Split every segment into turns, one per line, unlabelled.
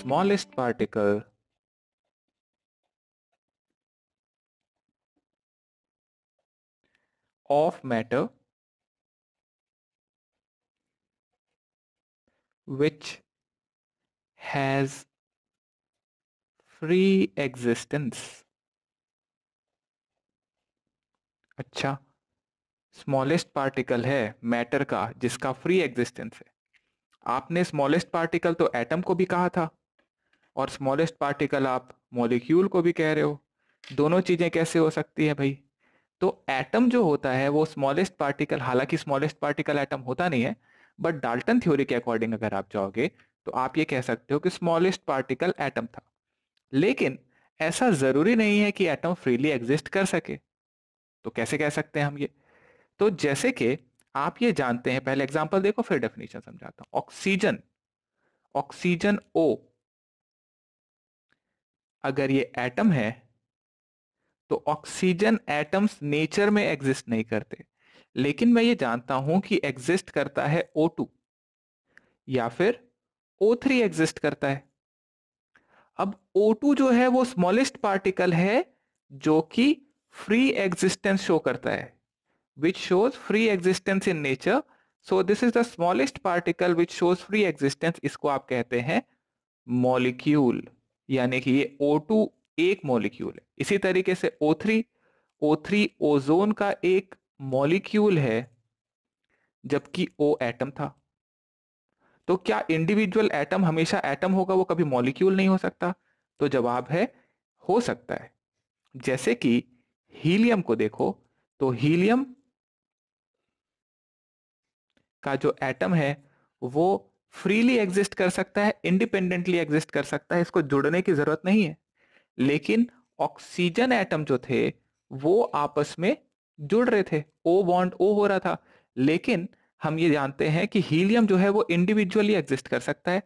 smallest particle
of matter which
has free existence अच्छा smallest particle है matter का जिसका फ्री एग्जिस्टेंस है आपने स्मॉलेस्ट पार्टिकल तो एटम को भी कहा था और स्मॉलेस्ट पार्टिकल आप मॉलिक्यूल को भी कह रहे हो दोनों चीज़ें कैसे हो सकती है भाई तो एटम जो होता है वो स्मॉलेस्ट पार्टिकल हालांकि स्मॉलेस्ट पार्टिकल एटम होता नहीं है बट डाल्टन थ्योरी के अकॉर्डिंग अगर आप जाओगे तो आप ये कह सकते हो कि स्मॉलेस्ट पार्टिकल एटम था लेकिन ऐसा ज़रूरी नहीं है कि एटम फ्रीली एग्जिस्ट कर सके तो कैसे कह सकते हैं हम ये तो जैसे कि आप ये जानते हैं पहले एग्जाम्पल देखो फिर डेफिनेशन समझाता हूँ ऑक्सीजन ऑक्सीजन ओ अगर ये एटम है तो ऑक्सीजन एटम्स नेचर में एग्जिस्ट नहीं करते लेकिन मैं ये जानता हूं कि एग्जिस्ट करता है O2 या फिर O3 एग्जिस्ट करता है अब O2 जो है वो स्मॉलेस्ट पार्टिकल है जो कि फ्री एग्जिस्टेंस शो करता है which shows free existence in nature so this is the smallest particle which shows free existence इसको आप कहते हैं मॉलिक्यूल यानी कि ये O2 एक मॉलिक्यूल है इसी तरीके से O3 O3 ओजोन का एक मॉलिक्यूल है जबकि O एटम था तो क्या इंडिविजुअल एटम हमेशा एटम होगा वो कभी मॉलिक्यूल नहीं हो सकता तो जवाब है हो सकता है जैसे कि हीलियम को देखो तो हीलियम का जो एटम है वो फ्रीली एग्जिस्ट कर सकता है इंडिपेंडेंटली एग्जिस्ट कर सकता है इसको जुड़ने की जरूरत नहीं है लेकिन ऑक्सीजन एटम जो थे वो आपस में जुड़ रहे थे ओ बॉन्ड ओ हो रहा था लेकिन हम ये जानते हैं कि हीलियम जो है वो इंडिविजुअली एग्जिस्ट कर सकता है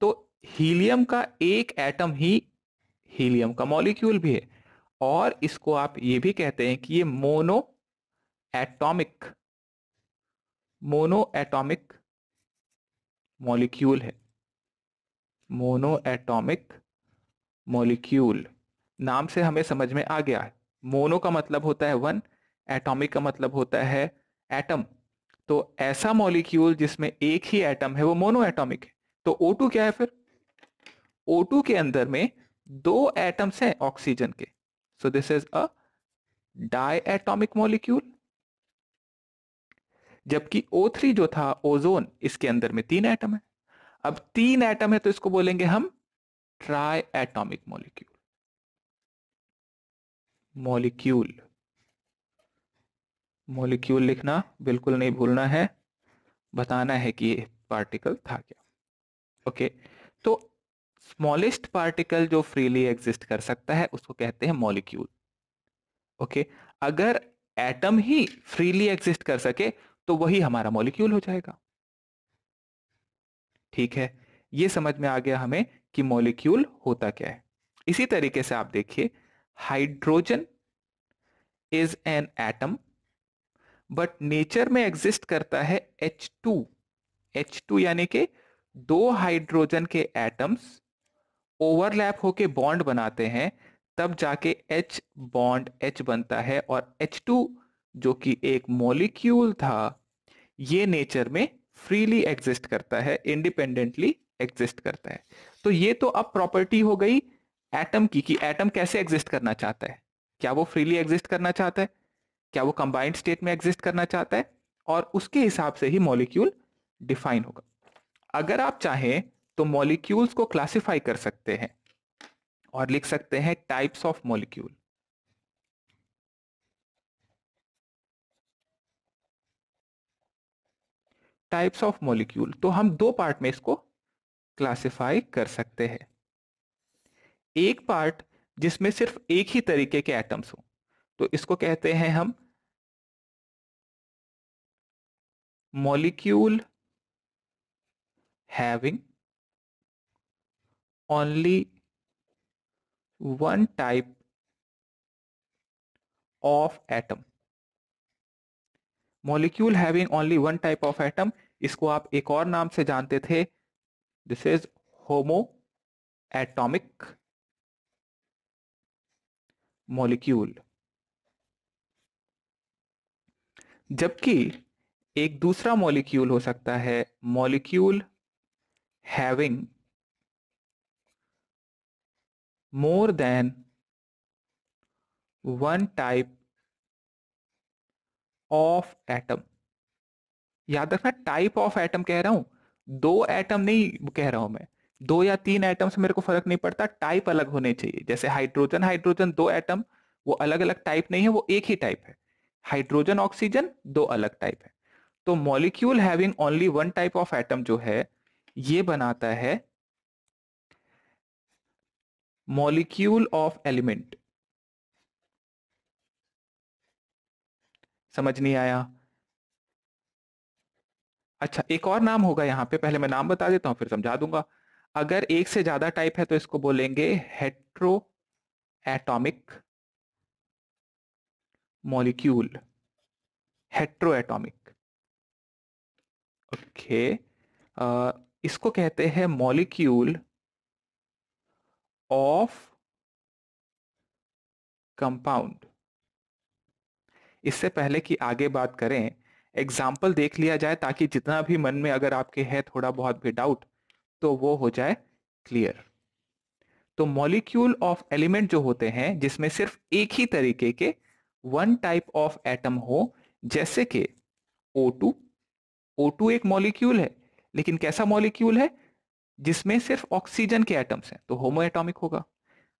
तो हीलियम का एक एटम ही हीलियम का मॉलिक्यूल भी है और इसको आप ये भी कहते हैं कि ये monoatomic monoatomic molecule है मोनो एटॉमिक मॉलिक्यूल नाम से हमें समझ में आ गया है मोनो का मतलब होता है वन एटॉमिक का मतलब होता है एटम तो ऐसा मॉलिक्यूल जिसमें एक ही एटम है वो मोनो एटॉमिक है तो O2 क्या है फिर O2 के अंदर में दो एटम्स हैं ऑक्सीजन के so this is a diatomic molecule जबकि O3 जो था ओजोन इसके अंदर में तीन एटम है अब तीन एटम है तो इसको बोलेंगे हम triatomic molecule molecule molecule लिखना बिल्कुल नहीं भूलना है बताना है कि ये पार्टिकल था क्या ओके तो स्मॉलेस्ट पार्टिकल जो फ्रीली एग्जिस्ट कर सकता है उसको कहते हैं मॉलिक्यूल ओके अगर एटम ही फ्रीली एग्जिस्ट कर सके तो वही हमारा मॉलिक्यूल हो जाएगा ठीक है ये समझ में आ गया हमें कि मॉलिक्यूल होता क्या है इसी तरीके से आप देखिए hydrogen is an atom but nature में एग्जिस्ट करता है H2 H2 यानी कि दो हाइड्रोजन के एटम्स ओवरलैप होके बॉन्ड बनाते हैं तब जाके H बॉन्ड H बनता है और H2 जो कि एक मॉलिक्यूल था ये नेचर में फ्रीली एग्जिस्ट करता है इंडिपेंडेंटली एग्जिस्ट करता है तो ये तो अब प्रॉपर्टी हो गई एटम की कि एटम कैसे एग्जिस्ट करना चाहता है क्या वो फ्रीली एग्जिस्ट करना चाहता है क्या वो कंबाइंड स्टेट में एग्जिस्ट करना चाहता है और उसके हिसाब से ही मॉलिक्यूल डिफाइन होगा अगर आप चाहें तो मॉलिक्यूल्स को क्लासिफाई कर सकते हैं और लिख सकते हैं types of molecule types of molecule तो हम दो पार्ट में इसको क्लासिफाई कर सकते हैं एक पार्ट जिसमें सिर्फ एक ही तरीके के एटम्स हो तो इसको कहते हैं हम molecule having only one type of atom molecule having only one type of atom इसको आप एक और नाम से जानते थे this is homoatomic molecule जबकि एक दूसरा मॉलिक्यूल हो सकता है molecule having more than one type of atom याद रखना टाइप ऑफ एटम कह रहा हूँ दो एटम नहीं कह रहा हूं मैं दो या तीन एटम से मेरे को फर्क नहीं पड़ता टाइप अलग होने चाहिए जैसे हाइड्रोजन हाइड्रोजन दो एटम वो अलग अलग टाइप नहीं है वो एक ही टाइप है हाइड्रोजन ऑक्सीजन दो अलग टाइप है तो molecule having only one type of atom जो है ये बनाता है मॉलिक्यूल ऑफ एलिमेंट समझ नहीं आया अच्छा एक और नाम होगा यहाँ पे पहले मैं नाम बता देता हूँ फिर समझा दूंगा अगर एक से ज्यादा टाइप है तो इसको बोलेंगे heteroatomic molecule heteroatomic okay इसको कहते हैं मॉलिक्यूल ऑफ कंपाउंड इससे पहले कि आगे बात करें एग्जाम्पल देख लिया जाए ताकि जितना भी मन में अगर आपके है थोड़ा बहुत भी डाउट तो वो हो जाए क्लियर तो मॉलिक्यूल ऑफ एलिमेंट जो होते हैं जिसमें सिर्फ एक ही तरीके के वन टाइप ऑफ एटम हो जैसे कि O2 O2 एक मॉलिक्यूल है लेकिन कैसा मॉलिक्यूल है जिसमें सिर्फ ऑक्सीजन के एटम्स हैं तो होमो एटॉमिक होगा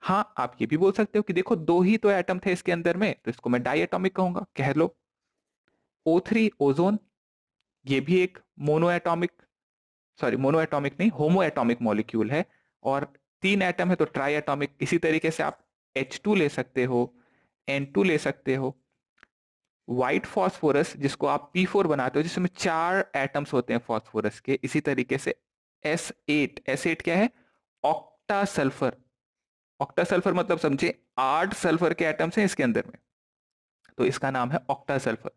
हाँ आप ये भी बोल सकते हो कि देखो दो ही तो एटम थे इसके अंदर में तो इसको मैं डाई एटॉमिक कहूंगा कह लो ओ थ्री ओजोन ये भी एक monoatomic sorry monoatomic नहीं होमो एटॉमिक मॉलिक्यूल है और तीन एटम है तो ट्राई एटॉमिक इसी तरीके से आप H2 ले सकते हो N2 ले सकते हो व्हाइट फॉस्फोरस जिसको आप P4 बनाते हो जिसमें चार एटम्स होते हैं फॉस्फोरस के इसी तरीके से S8 S8 क्या है ऑक्टा सल्फर ऑक्टा सल्फर मतलब समझे आठ सल्फर के एटम्स हैं इसके अंदर में तो इसका नाम है ऑक्टा सल्फर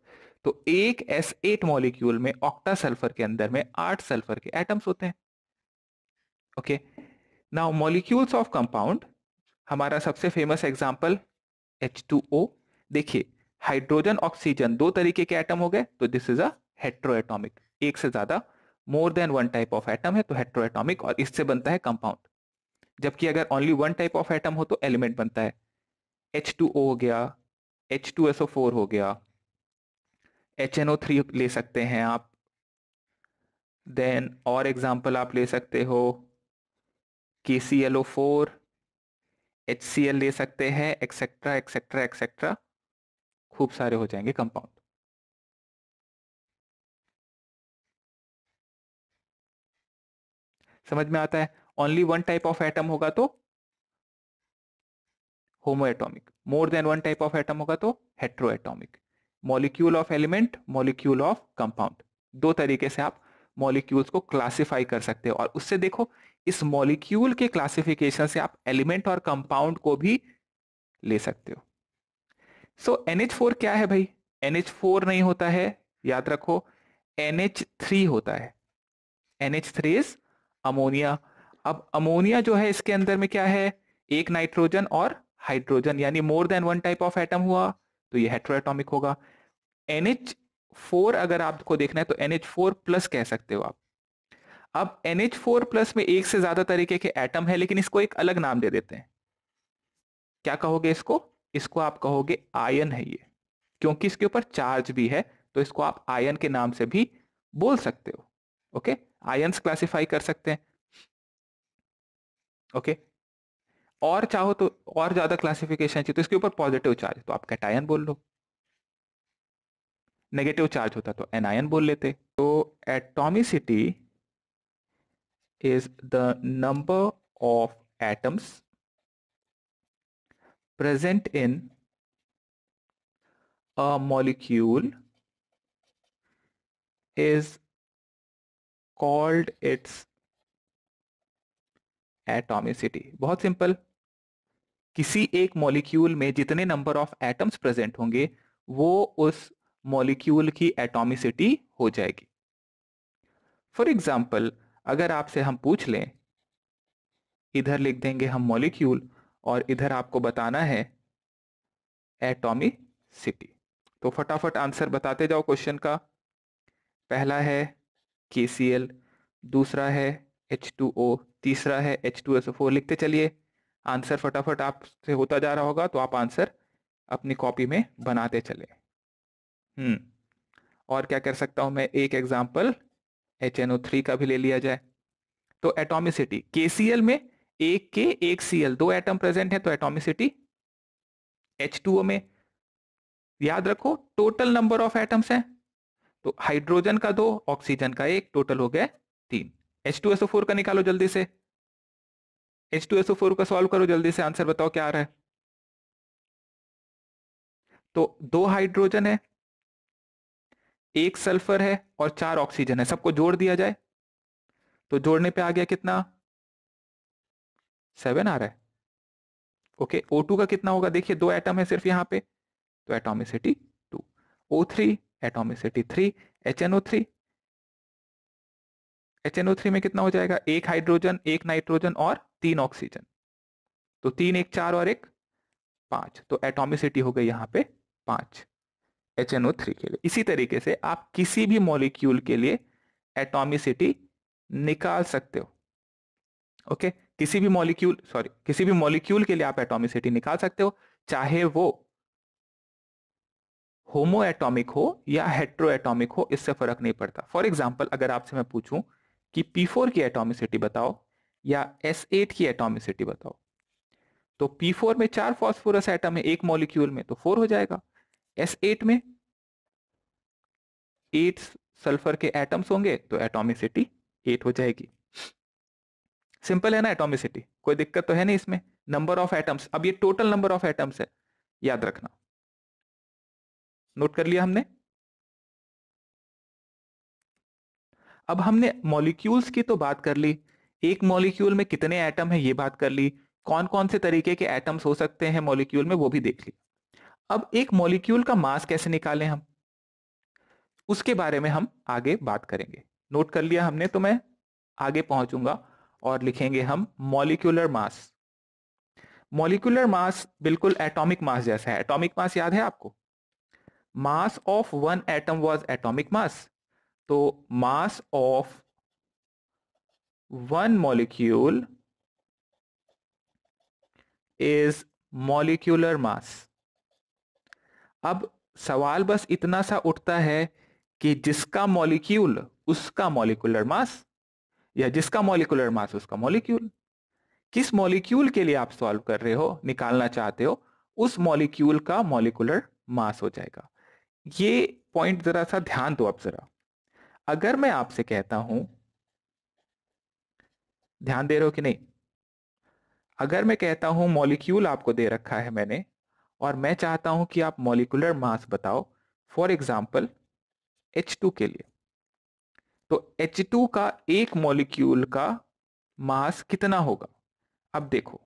तो एक एस एट मॉलिक्यूल में ऑक्टा सल्फर के अंदर में आठ सल्फर के एटम्स होते हैं okay now molecules of compound हमारा सबसे famous example H two O देखिए हाइड्रोजन ऑक्सीजन दो तरीके के एटम हो गए तो दिस इज अट्रो हेट्रोएटॉमिक एक से ज्यादा more than one type of atom है तो हेट्रोएटॉमिक और इससे बनता है कंपाउंड जबकि अगर only one type of atom हो तो एलिमेंट बनता है एच टू ओ हो गया H two S O four हो गया एच एन ओ थ्री ले सकते हैं आप देन और एग्जाम्पल आप ले सकते हो K C L O four H C L ले सकते हैं एक्सेट्रा एक्सेट्रा एक्सेट्रा खूब सारे हो जाएंगे कंपाउंड
समझ में आता है
only one type of atom होगा तो homoatomic more than one type of atom होगा तो heteroatomic molecule of element molecule of compound दो तरीके से आप मॉलिक्यूल्स को क्लासिफाई कर सकते हो और उससे देखो इस मॉलिक्यूल के क्लासिफिकेशन से आप एलिमेंट और कंपाउंड को भी ले सकते हो सो एन क्या है भाई NH4 नहीं होता है याद रखो NH3 होता है NH3 थ्री इज अमोनिया अब अमोनिया जो है इसके अंदर में क्या है एक नाइट्रोजन और हाइड्रोजन यानी more than one type of atom हुआ तो ये हेट्रोएटॉमिक होगा एन एच फोर अगर आपको देखना है तो एन एच फोर प्लस कह सकते हो आप अब एन एच फोर प्लस में एक से ज्यादा तरीके के एटम है लेकिन इसको एक अलग नाम दे देते हैं क्या कहोगे इसको इसको आप कहोगे आयन है ये क्योंकि इसके ऊपर चार्ज भी है तो इसको आप आयन के नाम से भी बोल सकते हो ओके आयन्स क्लासिफाई कर सकते हैं ओके और चाहो तो और ज्यादा क्लासिफिकेशन चाहिए तो इसके ऊपर पॉजिटिव चार्ज तो आप कैटायन बोल लो नेगेटिव चार्ज होता तो एनायन बोल लेते तो atomicity is the number of atoms present in a molecule is called its atomicity बहुत सिंपल किसी एक मॉलिक्यूल में जितने नंबर ऑफ एटम्स प्रेजेंट होंगे वो उस मॉलिक्यूल की एटॉमिसिटी हो जाएगी फॉर एग्जाम्पल अगर आपसे हम पूछ लें इधर लिख देंगे हम मॉलिक्यूल और इधर आपको बताना है एटॉमिसिटी तो फटाफट आंसर बताते जाओ क्वेश्चन का पहला है के दूसरा है H2O तीसरा है H2SO4 लिखते चलिए आंसर फटाफट आपसे होता जा रहा होगा तो आप आंसर अपनी कॉपी में बनाते चले हम्म और क्या कर सकता हूं मैं एक example H N O three का भी ले लिया जाए तो एटोमिसिटी के में एक के एक सी एल दो एटम प्रेजेंट है तो एटोमिसिटी एच टू ओ में याद रखो टोटल नंबर ऑफ एटम्स हैं तो हाइड्रोजन का दो ऑक्सीजन का एक टोटल हो गया तीन एच टू एसओ फोर का निकालो जल्दी से एच टू एसओ फोर का सॉल्व करो जल्दी से आंसर बताओ क्या आ रहा है तो दो हाइड्रोजन है एक सल्फर है और चार ऑक्सीजन है सबको जोड़ दिया जाए तो जोड़ने पे आ गया कितना सेवन आ रहा है ओके ओ टू का कितना होगा देखिए दो एटम है सिर्फ यहां पे तो atomicity two O three atomicity three H N O three H N O three में कितना हो जाएगा एक हाइड्रोजन एक नाइट्रोजन और तीन ऑक्सीजन तो तीन एक चार और एक पांच तो एटोमिसिटी हो गई यहां पे पांच एच एन ओ थ्री के लिए इसी तरीके से आप किसी भी मॉलिक्यूल के लिए एटॉमिसिटी निकाल सकते हो ओके किसी भी मॉलिक्यूल सॉरी किसी भी मॉलिक्यूल के लिए आप एटॉमिसिटी निकाल सकते हो चाहे वो होमो एटॉमिक हो या हेट्रो एटॉमिक हो इससे फर्क नहीं पड़ता फॉर एग्जाम्पल अगर आपसे मैं पूछूं कि पी फोर की एटॉमिसिटी बताओ या एस एट की एटॉमिसिटी बताओ तो पी फोर में चार फॉस्फोरस एटम है एक मॉलिक्यूल में तो फोर हो जाएगा एस एट में एट सल्फर के एटम्स होंगे तो एटोमिसिटी एट हो जाएगी सिंपल है ना एटोमिसिटी कोई दिक्कत तो है नहीं इसमें नंबर ऑफ एटम्स अब ये टोटल नंबर ऑफ एटम्स है याद रखना नोट कर लिया हमने अब हमने मॉलिक्यूल्स की तो बात कर ली एक मॉलिक्यूल में कितने एटम है ये बात कर ली कौन कौन से तरीके के एटम्स हो सकते हैं मॉलिक्यूल में वो भी देख लिया अब एक मॉलिक्यूल का मास कैसे निकालें हम उसके बारे में हम आगे बात करेंगे नोट कर लिया हमने तो मैं आगे पहुंचूंगा और लिखेंगे हम मॉलिक्यूलर मास मॉलिक्यूलर मास बिल्कुल एटॉमिक मास जैसा है एटॉमिक मास याद है आपको mass of one atom was atomic mass तो mass of one molecule is molecular mass अब सवाल बस इतना सा उठता है कि जिसका मॉलिक्यूल उसका मॉलिकुलर मास या जिसका मॉलिकुलर मास उसका मॉलिक्यूल किस मॉलिक्यूल के लिए आप सॉल्व कर रहे हो निकालना चाहते हो उस मॉलिक्यूल का मॉलिकुलर मास हो जाएगा ये पॉइंट जरा सा ध्यान दो आप जरा अगर मैं आपसे कहता हूं ध्यान दे रहे हो कि नहीं अगर मैं कहता हूं मॉलिक्यूल आपको दे रखा है मैंने और मैं चाहता हूं कि आप मॉलिकुलर मास बताओ फॉर एग्जाम्पल एच टू के लिए तो एच टू का एक मॉलिक्यूल का मास कितना होगा अब देखो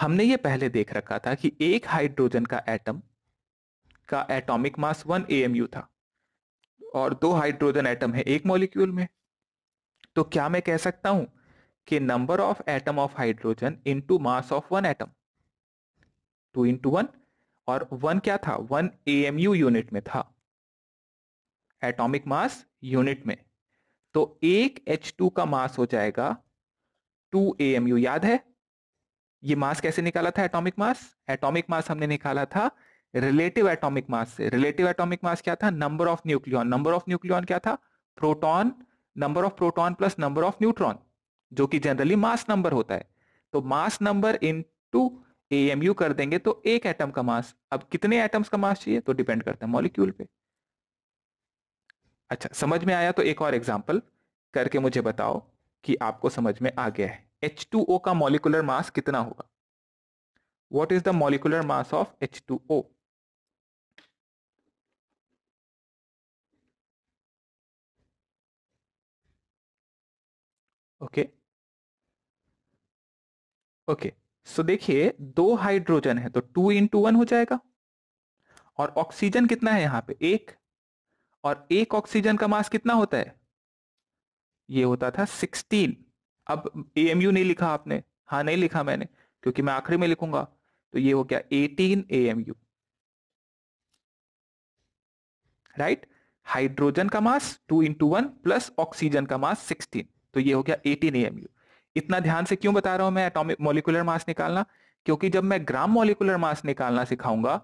हमने ये पहले देख रखा था कि एक हाइड्रोजन का एटम का एटॉमिक मास 1 एएमयू था और दो हाइड्रोजन एटम है एक मॉलिक्यूल में तो क्या मैं कह सकता हूं कि number of atom of hydrogen into mass of one atom two into one और वन क्या था one A M U unit में था एटॉमिक मास यूनिट में तो एक एच टू का मास हो जाएगा टू ए एम यू याद है ये मास कैसे निकाला था एटॉमिक मास एटॉमिक मास हमने निकाला था रिलेटिव एटॉमिक मास से रिलेटिव एटॉमिक मास क्या था number of nucleon number of nucleon क्या था proton number of proton plus number of neutron जो कि जनरली मास नंबर होता है तो mass number into u कर देंगे तो एक एटम का मास अब कितने एटम्स का मास चाहिए तो डिपेंड करता है मॉलिक्यूल पे अच्छा समझ में आया तो एक और एग्जाम्पल करके मुझे बताओ कि आपको समझ में आ गया है एच टू ओ का मॉलिकुलर मास कितना होगा what is the molecular mass of H two O okay okay so देखिए दो हाइड्रोजन है तो टू इंटू वन हो जाएगा और ऑक्सीजन कितना है यहां पे एक और एक ऑक्सीजन का मास कितना होता है ये होता था सिक्सटीन अब ए एम यू नहीं लिखा आपने हाँ नहीं लिखा मैंने क्योंकि मैं आखिरी में लिखूंगा तो ये हो गया eighteen A M U right hydrogen का mass two into one plus oxygen का मास सिक्सटीन तो ये हो गया एटीन ए एम यू इतना ध्यान से क्यों बता रहा हूं मैं एटॉमिक मोलिकुलर मास निकालना क्योंकि जब मैं ग्राम मोलिकुलर मास निकालना सिखाऊंगा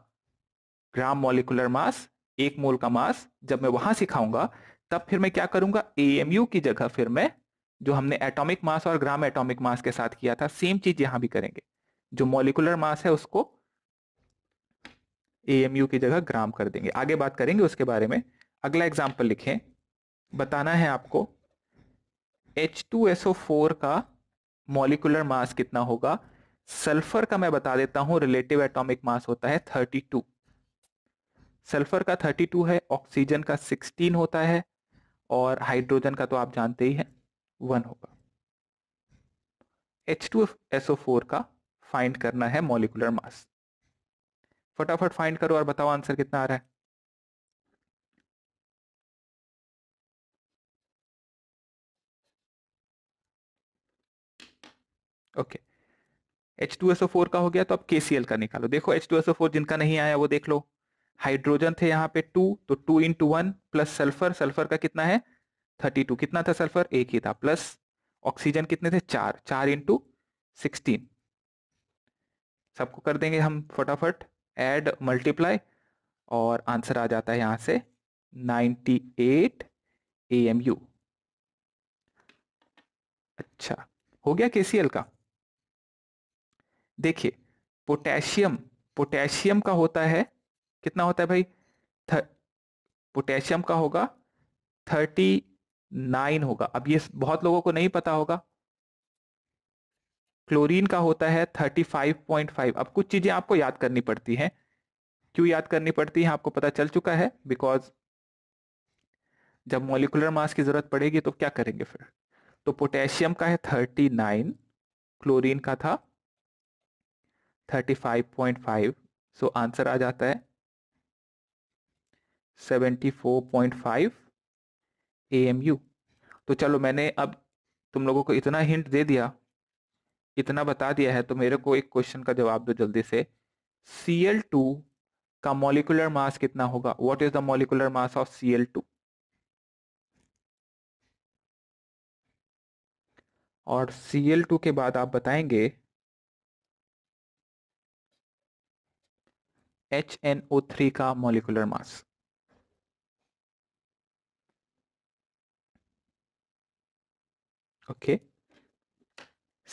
ग्राम मोलिकुलर मास एक मोल का मास जब मैं वहां सिखाऊंगा तब फिर मैं क्या करूंगा एएमयू की जगह फिर मैं जो हमने एटॉमिक मास और ग्राम एटॉमिक मास के साथ किया था सेम चीज यहां भी करेंगे जो मोलिकुलर मास है उसको एएमयू की जगह ग्राम कर देंगे आगे बात करेंगे उसके बारे में अगला एग्जाम्पल लिखें बताना है आपको H2SO4 का मॉलिकुलर मास कितना होगा सल्फर का मैं बता देता हूं रिलेटिव एटॉमिक मास होता है 32 सल्फर का 32 है ऑक्सीजन का 16 होता है और हाइड्रोजन का तो आप जानते ही है वन होगा एच टू का फाइंड करना है मॉलिकुलर मास फटाफट फाइंड करो और बताओ आंसर कितना आ रहा है okay H two S O four का हो गया तो अब के सी एल का निकालो देखो H two S O four जिनका नहीं आया वो देख लो हाइड्रोजन थे यहाँ पे टू तो two into one plus sulphur sulphur का कितना है थर्टी टू कितना था सल्फर एक ही था प्लस ऑक्सीजन कितने थे चार चार इंटू सिक्सटीन सबको कर देंगे हम फटाफट एड मल्टीप्लाई और आंसर आ जाता है यहाँ से ninety eight A M U अच्छा हो गया के सी एल का देखिए पोटेशियम पोटेशियम का होता है कितना होता है भाई पोटेशियम का होगा थर्टी नाइन होगा अब ये बहुत लोगों को नहीं पता होगा क्लोरीन का होता है थर्टी फाइव पॉइंट फाइव अब कुछ चीजें आपको याद करनी पड़ती हैं क्यों याद करनी पड़ती है आपको पता चल चुका है बिकॉज जब मोलिकुलर मास की जरूरत पड़ेगी तो क्या करेंगे फिर तो पोटेशियम का है थर्टी नाइन क्लोरीन का था thirty five point five so answer आ जाता है seventy four point five A M U तो चलो मैंने अब तुम लोगों को इतना हिंट दे दिया इतना बता दिया है तो मेरे को एक क्वेश्चन का जवाब दो जल्दी से सी एल टू का मोलिकुलर मास कितना होगा what is the molecular mass of C L two और सी एल टू के बाद आप बताएंगे एच एन ओ थ्री का molecular mass okay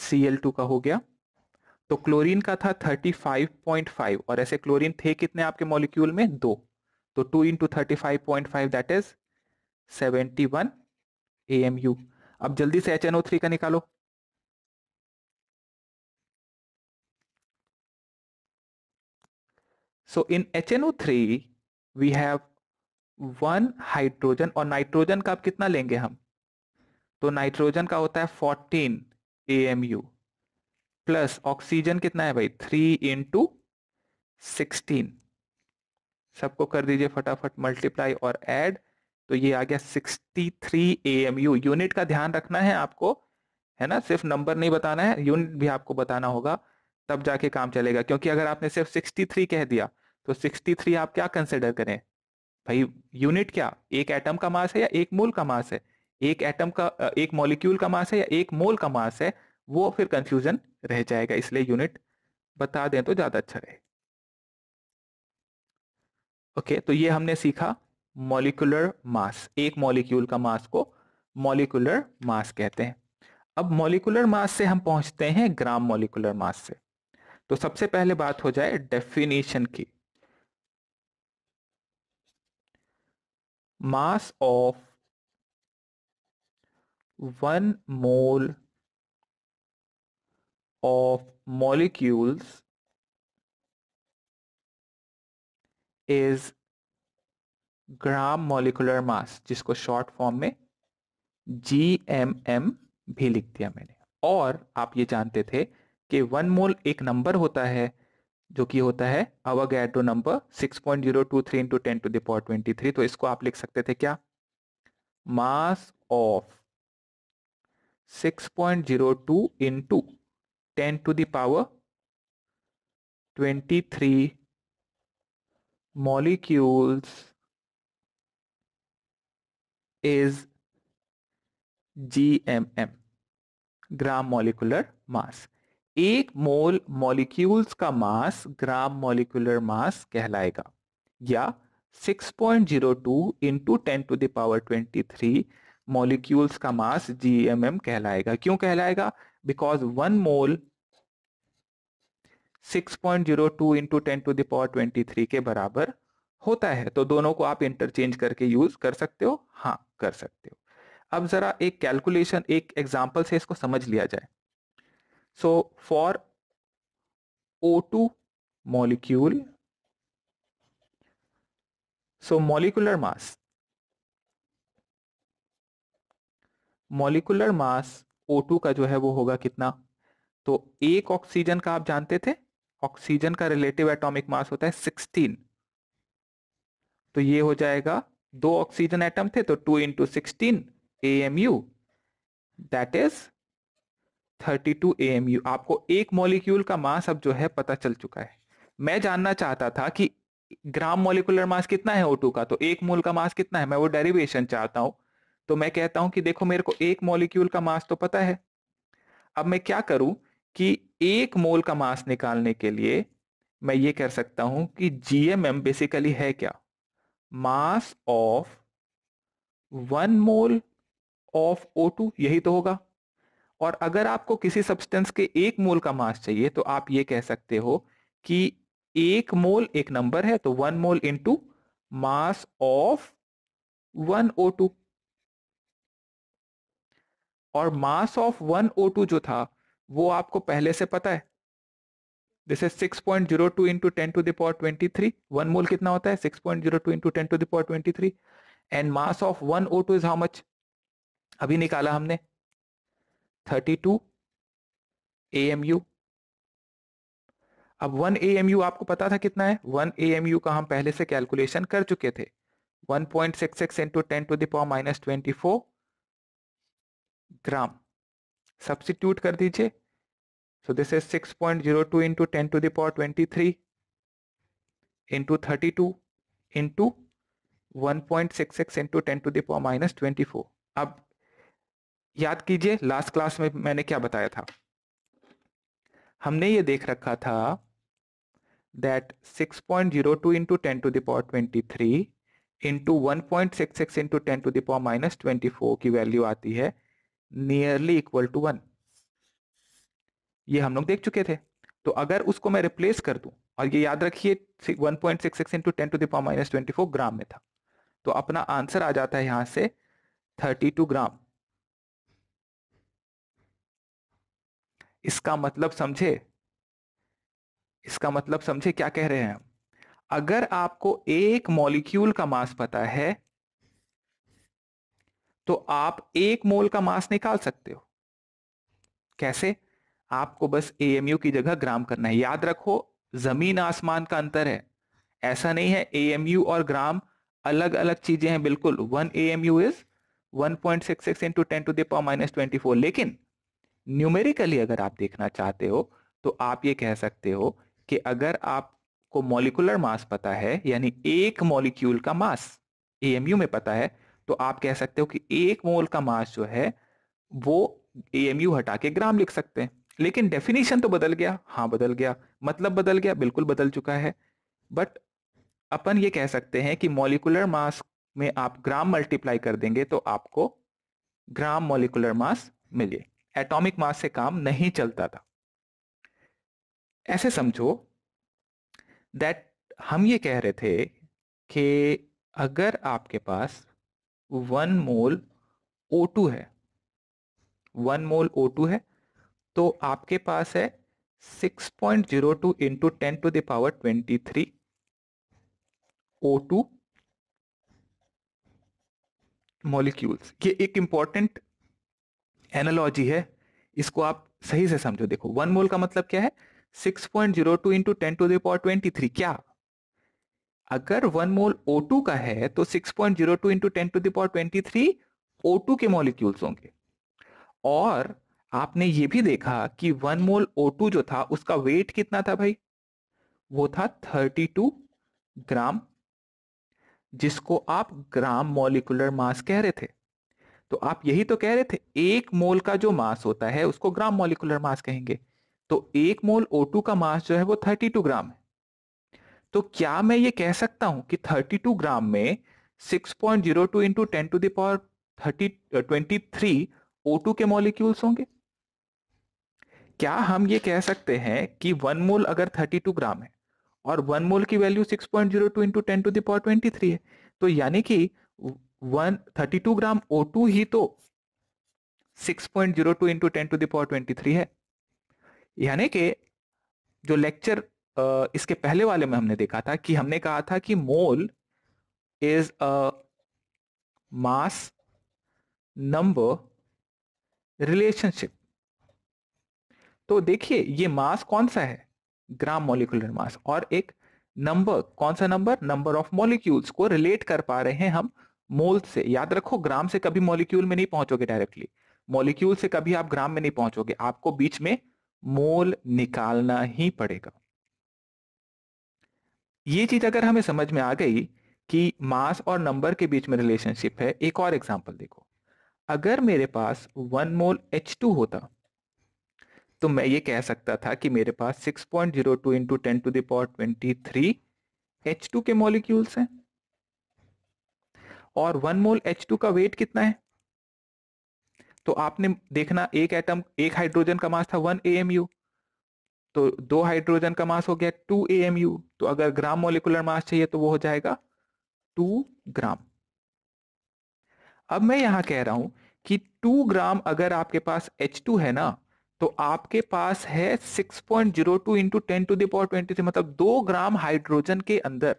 C L two का हो गया तो क्लोरीन का था 35.5 और ऐसे क्लोरीन थे कितने आपके मॉलिक्यूल में दो तो 2 into thirty five five point that is seventy one M U अब जल्दी से एच एन ओ थ्री का निकालो So in HNO3 we have one hydrogen और नाइट्रोजन का आप कितना लेंगे हम तो नाइट्रोजन का होता है fourteen A M U plus oxygen कितना है भाई थ्री इंटू सिक्सटीन सबको कर दीजिए फटाफट मल्टीप्लाई और ऐड तो ये आ गया sixty three A M unit का ध्यान रखना है आपको है ना सिर्फ नंबर नहीं बताना है यूनिट भी आपको बताना होगा तब जाके काम चलेगा क्योंकि अगर आपने सिर्फ सिक्सटी थ्री कह दिया तो 63 आप क्या कंसिडर करें भाई यूनिट क्या एक एटम का मास है या एक मोल का मास है एक एटम का एक मॉलिक्यूल का मास है या एक मोल का मास है वो फिर कंफ्यूजन रह जाएगा इसलिए यूनिट बता दें तो ज्यादा अच्छा रहे ओके तो ये हमने सीखा मोलिकुलर मास एक मॉलिक्यूल का मास को मोलिकुलर मास कहते हैं अब मोलिकुलर मास से हम पहुंचते हैं ग्राम मोलिकुलर मास से तो सबसे पहले बात हो जाए डेफिनेशन की mass of one mole of molecules is gram molecular mass जिसको शॉर्ट फॉर्म में जी एम एम भी लिख दिया मैंने और आप ये जानते थे कि वन मोल एक नंबर होता है जो कि होता है गैटो number 6.023 point zero two three into ten to the power twenty three तो इसको आप लिख सकते थे क्या mass of 6.02 point zero two into ten to the power twenty three G M M gram molecular mass एक मोल मॉलिक्यूल्स का मास ग्राम मॉलिक्यूलर मास कहलाएगा या 6.02 into ten to the power twenty three molecules का मास जीएमएम कहलाएगा क्यों कहलाएगा because one mole 6.02 point zero two into ten to the power twenty three के बराबर होता है तो दोनों को आप इंटरचेंज करके यूज कर सकते हो हाँ कर सकते हो अब जरा एक कैलकुलेशन एक एग्जाम्पल से इसको समझ लिया जाए So for O2 molecule, so molecular mass, molecular mass O2 का जो है वो होगा कितना तो एक ऑक्सीजन का आप जानते थे ऑक्सीजन का रिलेटिव एटॉमिक मास होता है 16 तो ये हो जाएगा दो ऑक्सीजन एटम थे तो 2 into sixteen A M U that is thirty two A M U आपको एक मॉलिक्यूल का मास अब जो है पता चल चुका है मैं जानना चाहता था कि ग्राम मॉलिकुलर मास कितना है ओ का तो एक मोल का मास कितना है मैं वो डेरिवेशन चाहता हूं तो मैं कहता हूं कि देखो मेरे को एक मॉलिक्यूल का मास तो पता है अब मैं क्या करूं कि एक मोल का मास निकालने के लिए मैं ये कर सकता हूं कि जीएमएम बेसिकली है क्या mass of one mole of O two यही तो होगा और अगर आपको किसी सब्सटेंस के एक मोल का मास चाहिए तो आप ये कह सकते हो कि एक मोल एक नंबर है तो one mole into mass of one O two और mass of one O two जो था वो आपको पहले से पता है this is six point zero two into ten to the power twenty three one mole कितना होता है six point zero two into ten to the power twenty three and mass of one O two is how much अभी निकाला हमने 32 AMU अब 1 AMU आपको पता था कितना है 1 AMU का हम पहले से कैलकुलेशन कर चुके थे 1.66 point six six into ten to the power minus twenty gram substitute कर दीजिए so this is 6.02 point zero two into ten to the power twenty three into thirty two into one point six six into ten to the power minus twenty four अब याद कीजिए last class में मैंने क्या बताया था हमने ये देख रखा था that 6.02 point zero two into ten to the power twenty three into one point six six into ten to the power minus twenty four की वैल्यू आती है नियरली इक्वल टू वन ये हम लोग देख चुके थे तो अगर उसको मैं रिप्लेस कर दूं और ये याद रखिए one point six six into ten to the power minus twenty four gram में था तो अपना आंसर आ जाता है यहाँ से थर्टी टू ग्राम इसका मतलब समझे इसका मतलब समझे क्या कह रहे हैं अगर आपको एक मॉलिक्यूल का मास पता है तो आप एक मोल का मास निकाल सकते हो कैसे आपको बस एएमयू की जगह ग्राम करना है याद रखो जमीन आसमान का अंतर है ऐसा नहीं है एएमयू और ग्राम अलग अलग चीजें हैं बिल्कुल one AMU is 1.66 point six six into ten to the power minus twenty लेकिन न्यूमेरिकली अगर आप देखना चाहते हो तो आप ये कह सकते हो कि अगर आपको मॉलिकुलर मास पता है यानी एक मॉलिक्यूल का मास एएमयू में पता है तो आप कह सकते हो कि एक मोल का मास जो है वो एएमयू हटा के ग्राम लिख सकते हैं लेकिन डेफिनेशन तो बदल गया हाँ बदल गया मतलब बदल गया बिल्कुल बदल चुका है बट अपन ये कह सकते हैं कि मॉलिकुलर मास में आप ग्राम मल्टीप्लाई कर देंगे तो आपको ग्राम मॉलिकुलर मास मिले एटॉमिक मास से काम नहीं चलता था ऐसे समझो दैट हम ये कह रहे थे कि अगर आपके पास वन मोल ओ टू है वन मोल ओ टू है तो आपके पास है six point zero two into ten to the power twenty three O two molecules ये एक इंपॉर्टेंट एनालॉजी है इसको आप सही से समझो देखो वन मोल का मतलब क्या है six point zero two into ten to the power twenty three क्या अगर वन मोल ओ टू का है तो six point zero two into ten to the power twenty three O two के मॉलिक्यूल्स होंगे और आपने ये भी देखा कि वन मोल ओ टू जो था उसका वेट कितना था भाई वो था थर्टी टू ग्राम जिसको आप ग्राम मॉलिकुलर मास कह रहे थे तो आप यही तो कह रहे थे एक मोल का जो मास होता है उसको ग्राम मॉलिकुलर मास कहेंगे तो एक मोल O2 का मास जो है वो 32 ग्राम है तो क्या मैं ये कह सकता हूं कि 32 ग्राम में 6.02 point zero two into ten to the power thirty twenty three O two के मॉलिक्यूल्स होंगे क्या हम ये कह सकते हैं कि वन मोल अगर 32 ग्राम है और वन मोल की value 6.02 point zero two into ten to the power twenty three है तो यानी कि one thirty two gram O two ही तो six point zero two into ten to the power twenty three है यानी कि जो लेक्चर इसके पहले वाले में हमने देखा था कि हमने कहा था कि mole is a mass number relationship तो देखिए ये मास कौन सा है ग्राम मॉलिकुलर मास और एक नंबर कौन सा नंबर नंबर ऑफ मॉलिक्यूल्स को रिलेट कर पा रहे हैं हम मोल से याद रखो ग्राम से कभी मॉलिक्यूल में नहीं पहुंचोगे डायरेक्टली मॉलिक्यूल से कभी आप ग्राम में नहीं पहुंचोगे आपको बीच में मोल निकालना ही पड़ेगा ये चीज अगर हमें समझ में आ गई कि मास और नंबर के बीच में रिलेशनशिप है एक और एग्जाम्पल देखो अगर मेरे पास वन मोल एच टू होता तो मैं ये कह सकता था कि मेरे पास six point zero two into ten to the power twenty three H two के मॉलिक्यूल्स हैं और वन मोल एच टू का वेट कितना है तो आपने देखना एक एटम एक हाइड्रोजन का मास था वन ए तो दो हाइड्रोजन का मास हो गया टू ए तो अगर ग्राम मोलिकुलर मास चाहिए तो वो हो जाएगा टू ग्राम अब मैं यहां कह रहा हूं कि टू ग्राम अगर आपके पास एच टू है ना तो आपके पास है six point zero two into ten to the power twenty मतलब दो ग्राम हाइड्रोजन के अंदर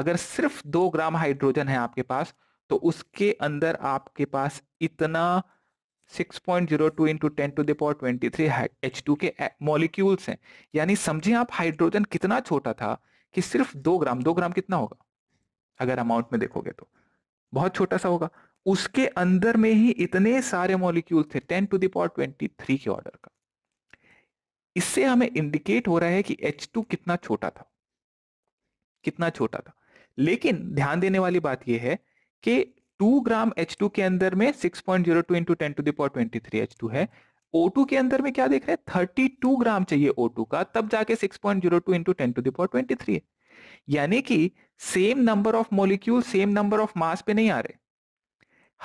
अगर सिर्फ दो ग्राम हाइड्रोजन है आपके पास तो उसके अंदर आपके पास इतना 6.02 point zero two into ten to the power twenty three H two के मॉलिक्यूल्स हैं यानी समझिए आप हाइड्रोजन कितना छोटा था कि सिर्फ दो ग्राम दो ग्राम कितना होगा अगर अमाउंट में देखोगे तो बहुत छोटा सा होगा उसके अंदर में ही इतने सारे मॉलिक्यूल थे ten to the power twenty three के ऑर्डर का इससे हमें इंडिकेट हो रहा है कि H2 कितना छोटा था कितना छोटा था लेकिन ध्यान देने वाली बात यह है कि 2 ग्राम H2 के अंदर में 6.02 point zero two into ten to the power twenty two है O2 के अंदर में क्या देख रहे हैं 32 ग्राम चाहिए O2 का तब जाके 6.02 point zero two into ten to the power twenty है यानी कि same number of molecule same number of mass पे नहीं आ रहे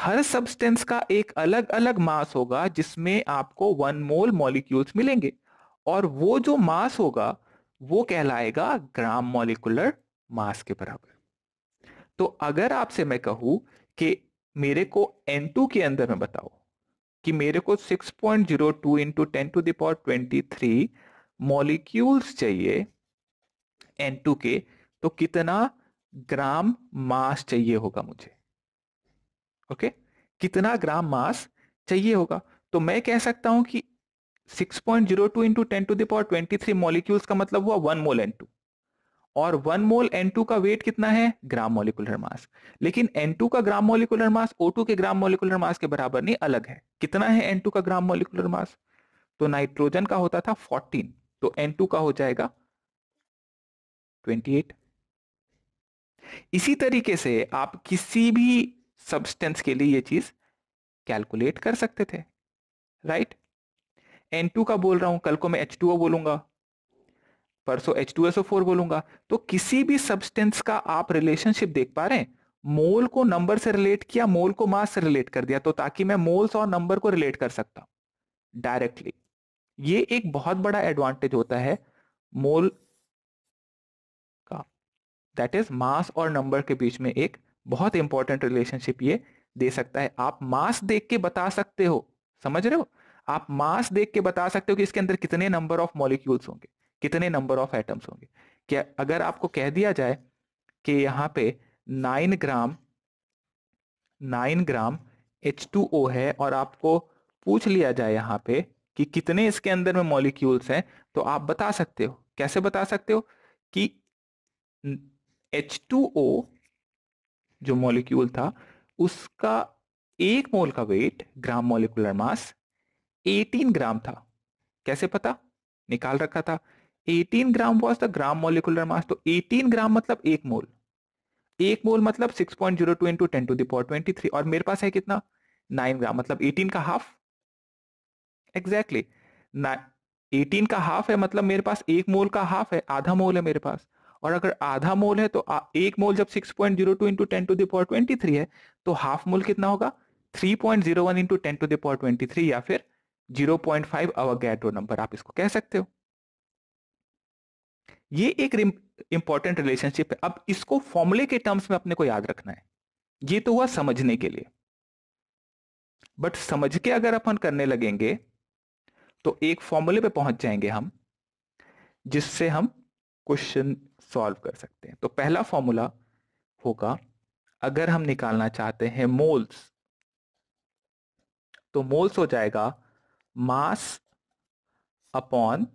हर सब्सटेंस का एक अलग अलग मास होगा जिसमें आपको वन मोल मॉलिक्यूल्स मिलेंगे और वो जो मास होगा वो कहलाएगा ग्राम मॉलिकुलर मास के बराबर तो अगर आपसे मैं कहूं कि मेरे को N2 के अंदर में बताओ कि मेरे को 6.02 point zero two into ten to the power twenty three molecules चाहिए N2 के तो कितना ग्राम मास चाहिए होगा मुझे ओके कितना ग्राम मास चाहिए होगा तो मैं कह सकता हूं कि 6.02 point zero two into ten to the power twenty three molecules का मतलब हुआ वन मोल एन टू और वन मोल N2 का वेट कितना है ग्राम मोलिकुलर मास लेकिन N2 का ग्राम मोलिकुलर मास O2 के ग्राम मोलिकुलर मास के बराबर नहीं अलग है कितना है N2 का ग्राम मोलिकुलर मास तो नाइट्रोजन का होता था 14 तो N2 का हो जाएगा 28 इसी तरीके से आप किसी भी सब्सटेंस के लिए ये चीज कैलकुलेट कर सकते थे राइट टू का बोल रहा हूं कल को मैं H2O बोलूंगा परसों एच टू एसओ फोर बोलूंगा तो किसी भी सब्सटेंस का आप रिलेशनशिप देख पा रहे हैं मोल को नंबर से रिलेट किया मोल को मास से रिलेट कर दिया तो ताकि मैं मोल्स और नंबर को रिलेट कर सकता हूं डायरेक्टली ये एक बहुत बड़ा एडवांटेज होता है मोल का दैट इज मास और नंबर के बीच में एक बहुत इंपॉर्टेंट रिलेशनशिप ये दे सकता है आप मास देख के बता सकते हो समझ रहे हो आप मास देख के बता सकते हो कि इसके अंदर कितने नंबर ऑफ मॉलिक्यूल्स होंगे कितने नंबर ऑफ एटम्स होंगे क्या अगर आपको कह दिया जाए कि यहाँ पे nine gram nine gram H two O है और आपको पूछ लिया जाए यहाँ पे कि कितने इसके अंदर में मॉलिक्यूल्स हैं तो आप बता सकते हो कैसे बता सकते हो कि एच टू ओ जो मॉलिक्यूल था उसका एक मोल का वेट ग्राम मॉलिकुलर मास 18 ग्राम था कैसे पता निकाल रखा था 18 gram was the gram molecular mass तो 18 ग्राम मतलब एक मोल एक मोल मतलब 6.02 point zero two into ten to the power twenty और मेरे पास है कितना 9 ग्राम मतलब 18 का हाफ एग्जैक्टली exactly. 18 का हाफ है मतलब मेरे पास एक मोल का हाफ है आधा मोल है मेरे पास और अगर आधा मोल है तो आ, एक मोल जब 6.02 point zero two into ten to the power twenty three है तो हाफ मोल कितना होगा 3.01 point zero one into ten to the power twenty three या फिर 0.5 पॉइंट फाइव अवर गैटो नंबर आप इसको कह सकते हो ये एक इंपॉर्टेंट रिलेशनशिप है अब इसको फॉर्मूले के टर्म्स में अपने को याद रखना है ये तो हुआ समझने के लिए बट समझ के अगर अपन करने लगेंगे तो एक फॉर्मूले पे पहुंच जाएंगे हम जिससे हम क्वेश्चन सॉल्व कर सकते हैं तो पहला फॉर्मूला होगा अगर हम निकालना चाहते हैं मोल्स तो मोल्स हो जाएगा मास अपॉन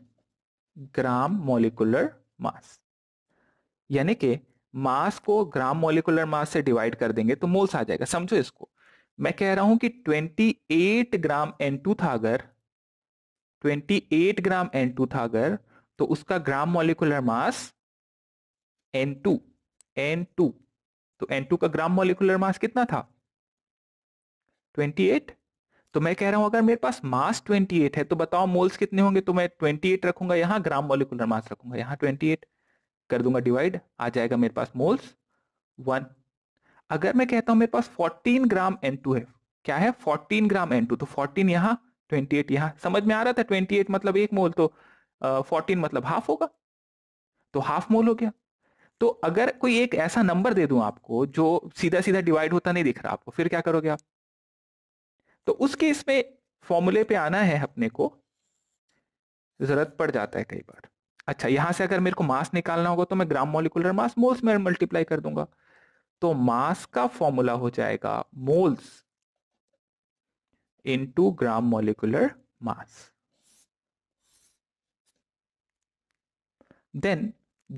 ग्राम मोलिकुलर मास यानी कि मास को ग्राम मोलिकुलर मास से डिवाइड कर देंगे तो मोल्स आ जाएगा समझो इसको मैं कह रहा हूं कि 28 ग्राम N2 था अगर 28 ग्राम N2 था अगर तो उसका ग्राम मॉलिकुलर मास N2 N2 तो N2 का ग्राम मॉलिकुलर मास कितना था तो मैं कह रहा हूं अगर मेरे पास मास 28 है तो बताओ मोल्स कितने होंगे तो मैं 28 रखूंगा यहाँ ग्राम मोलिकुलर मास रखूंगा यहाँ 28 कर दूंगा डिवाइड आ जाएगा मेरे पास मोल्स वन अगर मैं कहता हूं मेरे पास 14 ग्राम N2 है क्या है 14 ग्राम N2 तो 14 यहाँ 28 यहाँ समझ में आ रहा था 28 मतलब एक मोल तो फोर्टीन uh, मतलब हाफ होगा तो हाफ मोल हो गया तो अगर कोई एक ऐसा नंबर दे दूं आपको जो सीधा सीधा डिवाइड होता नहीं दिख रहा आपको फिर क्या करोगे आप तो उस केस में फॉर्मूले पे आना है अपने को जरूरत पड़ जाता है कई बार अच्छा यहां से अगर मेरे को मास निकालना होगा तो मैं ग्राम मॉलिकुलर मास मोल्स में मल्टीप्लाई कर दूंगा तो मास का फॉर्मूला हो जाएगा moles into gram molecular mass then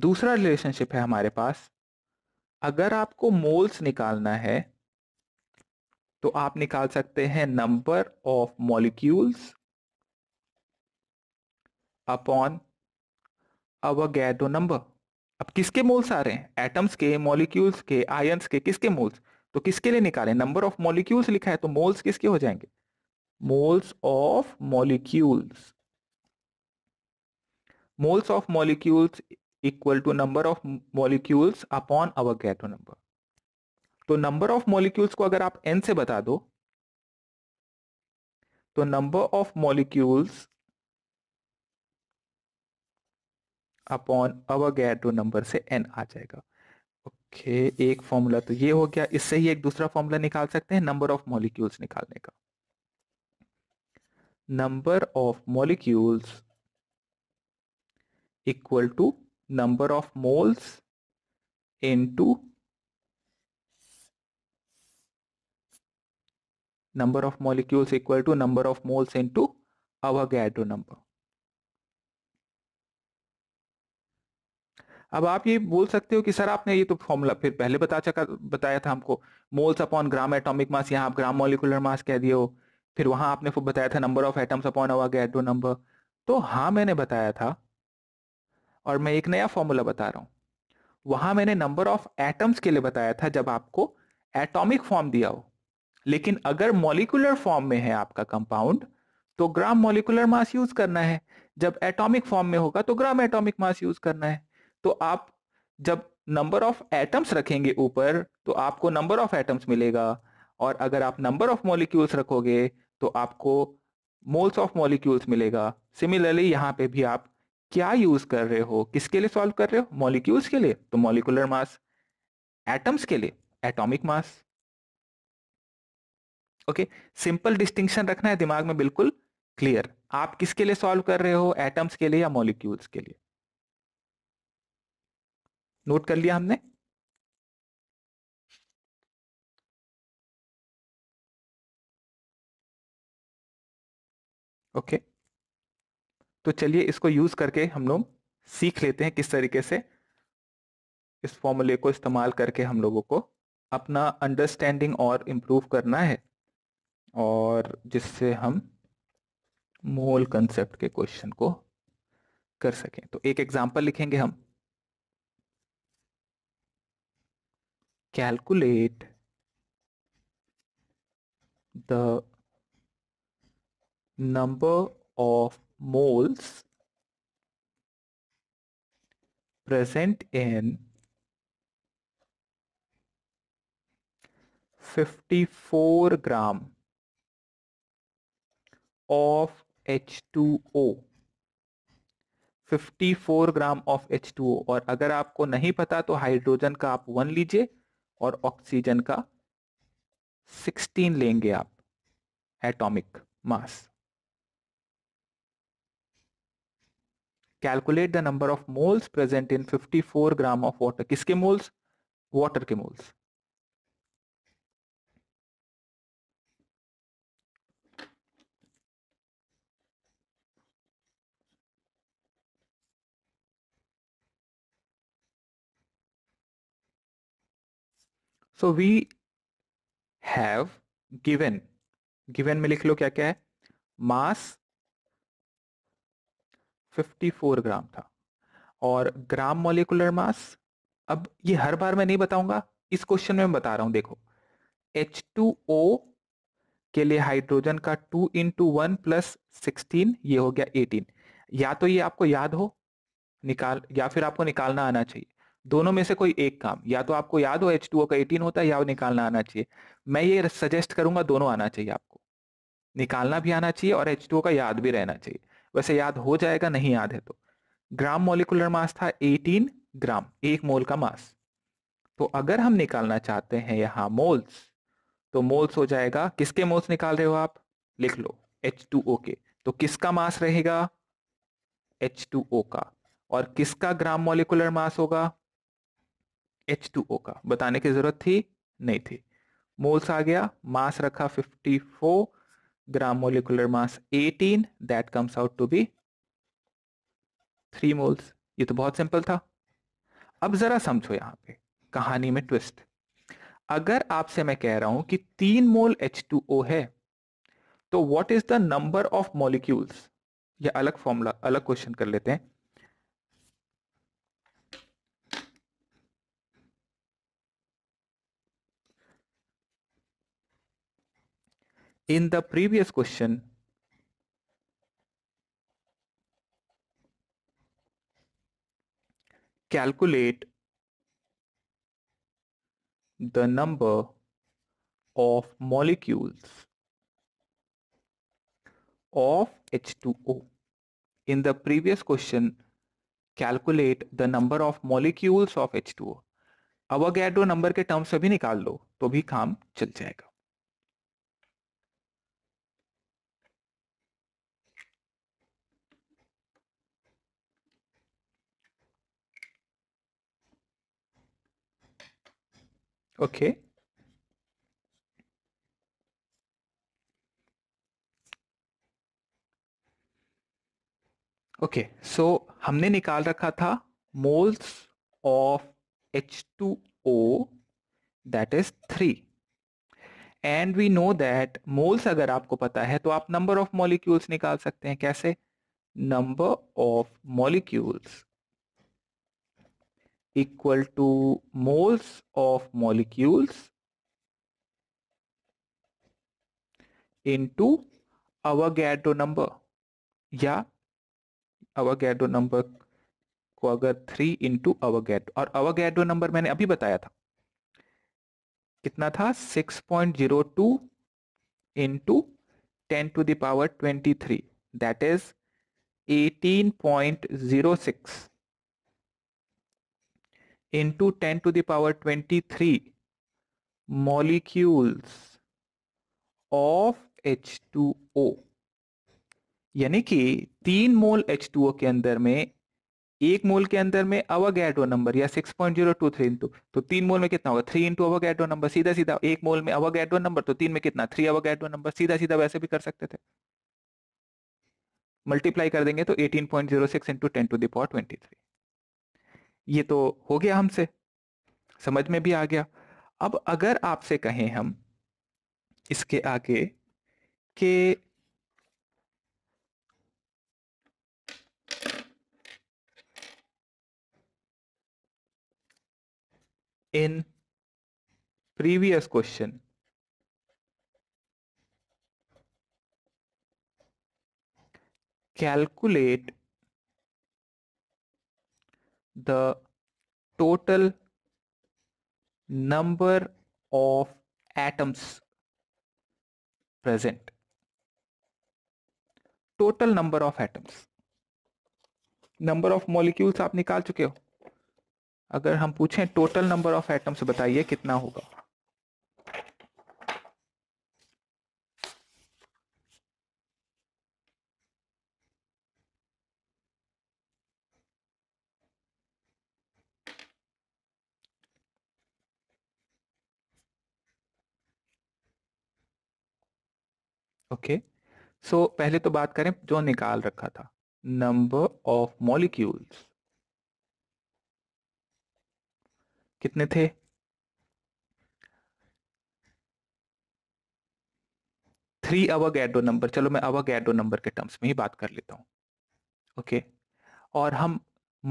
दूसरा रिलेशनशिप है हमारे पास अगर आपको मोल्स निकालना है तो आप निकाल सकते हैं number of molecules upon Avogadro number अब किसके मोल्स आ रहे हैं एटम्स के मॉलिक्यूल्स के आयंस के किसके मोल्स तो किसके लिए निकाले नंबर ऑफ मॉलिक्यूल्स लिखा है तो मोल्स किसके हो जाएंगे moles of molecules moles of molecules equal to number of molecules upon Avogadro number तो नंबर ऑफ मॉलिक्यूल्स को अगर आप एन से बता दो तो number of molecules upon Avogadro number से एन आ जाएगा ओके एक फॉर्मूला तो ये हो गया इससे ही एक दूसरा फॉर्मूला निकाल सकते हैं नंबर ऑफ मॉलिक्यूल्स निकालने का number of molecules equal to number of moles into number of molecules equal to number of moles into Avogadro number. अब आप ये बोल सकते हो कि सर आपने ये तो फॉर्मूला फिर पहले बता चका बताया था हमको moles upon gram atomic mass यहाँ आप ग्राम मॉलिकुलर मास कह दिए हो फिर वहां आपने बताया था number of atoms upon Avogadro number तो हाँ मैंने बताया था और मैं एक नया फॉर्मूला बता रहा हूँ वहां मैंने नंबर ऑफ एटम्स के लिए बताया था जब आपको एटॉमिक फॉर्म दिया हो लेकिन अगर मॉलिकुलर फॉर्म में है आपका कंपाउंड तो ग्राम मॉलिकुलर मास यूज करना है जब एटॉमिक फॉर्म में होगा तो ग्राम एटॉमिक मास यूज करना है तो आप जब नंबर ऑफ एटम्स रखेंगे ऊपर तो आपको नंबर ऑफ एटम्स मिलेगा और अगर आप नंबर ऑफ मॉलिक्यूल्स रखोगे तो आपको मोल्स ऑफ मॉलिक्यूल्स मिलेगा सिमिलरली यहाँ पे भी आप क्या यूज कर रहे हो किसके लिए सॉल्व कर रहे हो मॉलिक्यूल्स के लिए तो मॉलिकुलर मास एटम्स के लिए atomic mass okay simple distinction रखना है दिमाग में बिल्कुल क्लियर आप किसके लिए सॉल्व कर रहे हो एटम्स के लिए या मॉलिक्यूल्स के लिए नोट कर लिया हमने
ओके तो चलिए
इसको यूज करके हम लोग सीख लेते हैं किस तरीके से इस फॉर्मूले को इस्तेमाल करके हम लोगों को अपना अंडरस्टैंडिंग और इम्प्रूव करना है और जिससे हम मोल कंसेप्ट के क्वेश्चन को कर सकें तो एक एग्जांपल लिखेंगे हम calculate the number of moles present in 54 gram of H2O 54 gram of H2O और अगर आपको नहीं पता तो हाइड्रोजन का आप वन लीजिए और ऑक्सीजन का 16 लेंगे आप atomic mass calculate the number of moles present in 54 gram of water किसके मोल्स वाटर के moles so we have given given में लिख लो क्या क्या है मास 54 ग्राम था और ग्राम मोलिकुलर मास अब ये हर बार मैं नहीं बताऊंगा इस क्वेश्चन में मैं बता रहा हूं देखो H2O के लिए हाइड्रोजन का 2 इंटू वन प्लस सिक्सटीन ये हो गया 18 या तो ये आपको याद हो निकाल या फिर आपको निकालना आना चाहिए दोनों में से कोई एक काम या तो आपको याद हो एच का एटीन होता है या निकालना आना चाहिए मैं ये सजेस्ट करूंगा दोनों आना चाहिए आपको निकालना भी आना चाहिए और एच का याद भी रहना चाहिए वैसे याद हो जाएगा नहीं याद है तो ग्राम मोलिकुलर मास था 18 ग्राम एक मोल का मास तो अगर हम निकालना चाहते हैं यहां मोल्स तो मोल्स हो जाएगा किसके मोल्स निकाल रहे हो आप लिख लो H2O के तो किसका मास रहेगा H2O का और किसका ग्राम मोलिकुलर मास होगा एच टू ओ का बताने की जरूरत थी नहीं थी मोल्स आ गया मास रखा 54 gram molecular mass 18 that comes out to be three moles ये तो बहुत सिंपल था अब जरा समझो यहां पे कहानी में ट्विस्ट अगर आपसे मैं कह रहा हूं कि तीन मोल एच टू ओ है तो what is the number of molecules ये अलग फॉर्मूला अलग क्वेश्चन कर लेते हैं in the previous question calculate the number of molecules of H2O. In the previous question, calculate the number of molecules of H2O. अब अवोगैड्रो number के terms में भी निकाल लो तो भी काम चल जाएगा Okay. ओके सो हमने निकाल रखा था moles of H two O that is three and we know that moles अगर आपको पता है तो आप नंबर ऑफ मॉलिक्यूल्स निकाल सकते हैं कैसे number of molecules equal to moles of molecules into Avogadro number या अवागैडो नंबर को अगर थ्री इंटू अवागैडो और अवागैडो नंबर मैंने अभी बताया था कितना था six point zero two into ten to the power twenty three that is eighteen point zero six into 10 to the power 23 molecules of H2O यानी कि तीन मोल H2O के अंदर में एक मोल के अंदर में अवगैड्रो नंबर या 6.023 point zero two three into तो तीन मोल में कितना होगा थ्री इंटू अवगैड्रो नंबर सीधा सीधा एक मोल में अवगैड्रो नंबर तो तीन में कितना थ्री अवगैड्रो नंबर सीधा सीधा वैसे भी कर सकते थे मल्टीप्लाई कर देंगे तो 18.06 point zero six into ten to the power twenty three ये तो हो गया हमसे समझ में भी आ गया अब अगर आपसे कहें हम इसके आगे के इन previous question calculate the total number of atoms present total number of atoms number of molecules आप निकाल चुके हो अगर हम पूछें टोटल नंबर ऑफ एटम्स बताइए कितना होगा ओके सो पहले तो बात करें जो निकाल रखा था नंबर ऑफ मॉलिक्यूल्स कितने थे थ्री अवागैडो नंबर चलो मैं अवागैडो नंबर के टर्म्स में ही बात कर लेता हूं ओके okay. और हम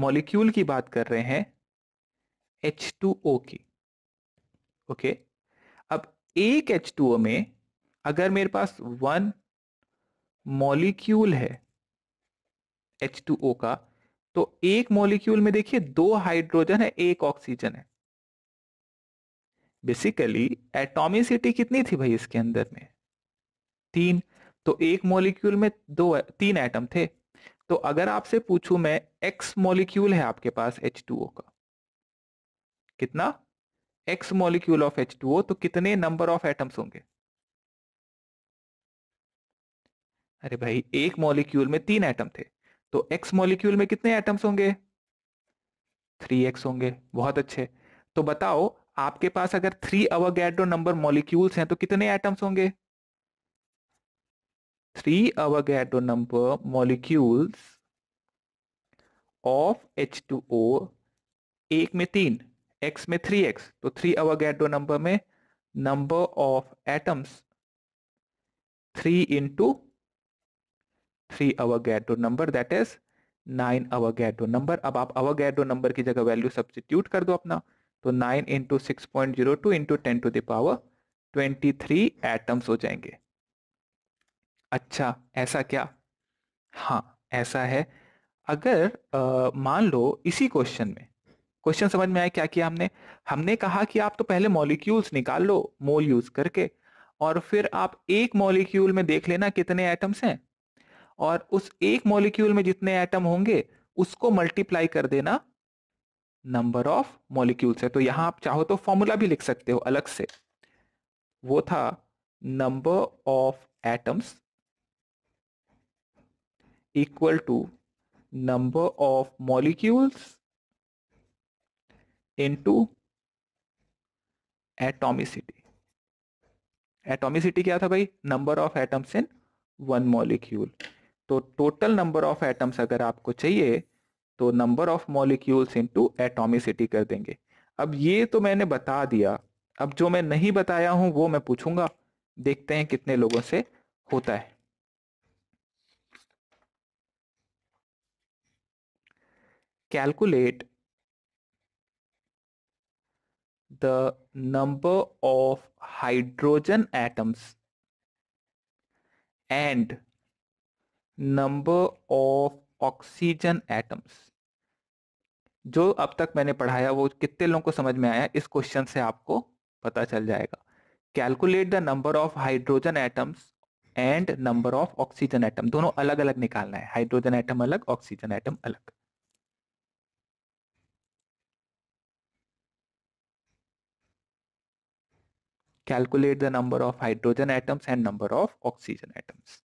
मॉलिक्यूल की बात कर रहे हैं एच टू ओ की ओके okay. अब एक एच टू ओ में अगर मेरे पास वन मॉलिक्यूल है एच टू ओ का तो एक मॉलिक्यूल में देखिए दो हाइड्रोजन है एक ऑक्सीजन है बेसिकली एटोमिसिटी कितनी थी भाई इसके अंदर में तीन तो एक मॉलिक्यूल में दो तीन एटम थे तो अगर आपसे पूछूं मैं एक्स मॉलिक्यूल है आपके पास एच टू ओ का कितना x molecule of H two O तो कितने नंबर ऑफ एटम्स होंगे अरे भाई एक मॉलिक्यूल में तीन एटम थे तो एक्स मॉलिक्यूल में कितने एटम्स होंगे थ्री एक्स होंगे बहुत अच्छे तो बताओ आपके पास अगर थ्री अवगैड्रो नंबर मॉलिक्यूल्स हैं तो कितने एटम्स होंगे three Avogadro number molecules of H two O एक में तीन एक्स में थ्री एक्स तो थ्री अवगैड्रो नंबर में number of atoms three into three Avogadro number that is nine Avogadro number अब आप अवगैड्रो नंबर की जगह वैल्यू सब्सिट्यूट कर दो अपना तो nine into six point zero two into ten to the power twenty three atoms हो जाएंगे अच्छा ऐसा क्या हाँ ऐसा है अगर मान लो इसी क्वेश्चन में क्वेश्चन समझ में आया क्या किया हमने हमने कहा कि आप तो पहले मॉलिक्यूल्स निकाल लो मोल यूज करके और फिर आप एक मॉलिक्यूल में देख लेना कितने एटम्स हैं और उस एक मॉलिक्यूल में जितने एटम होंगे उसको मल्टीप्लाई कर देना नंबर ऑफ मॉलिक्यूल्स है तो यहां आप चाहो तो फॉर्मूला भी लिख सकते हो अलग से वो था number of atoms equal to number of molecules into atomicity atomicity क्या था भाई number of atoms in one molecule तो टोटल नंबर ऑफ एटम्स अगर आपको चाहिए तो number of molecules into atomicity कर देंगे अब ये तो मैंने बता दिया अब जो मैं नहीं बताया हूं वो मैं पूछूंगा देखते हैं कितने लोगों से होता है calculate the number of hydrogen atoms and number of oxygen atoms जो अब तक मैंने पढ़ाया वो कितने लोगों को समझ में आया इस क्वेश्चन से आपको पता चल जाएगा calculate the number of hydrogen atoms and number of oxygen atom दोनों अलग अलग निकालना है हाइड्रोजन एटम अलग ऑक्सीजन एटम अलग calculate the number of hydrogen atoms and number of oxygen atoms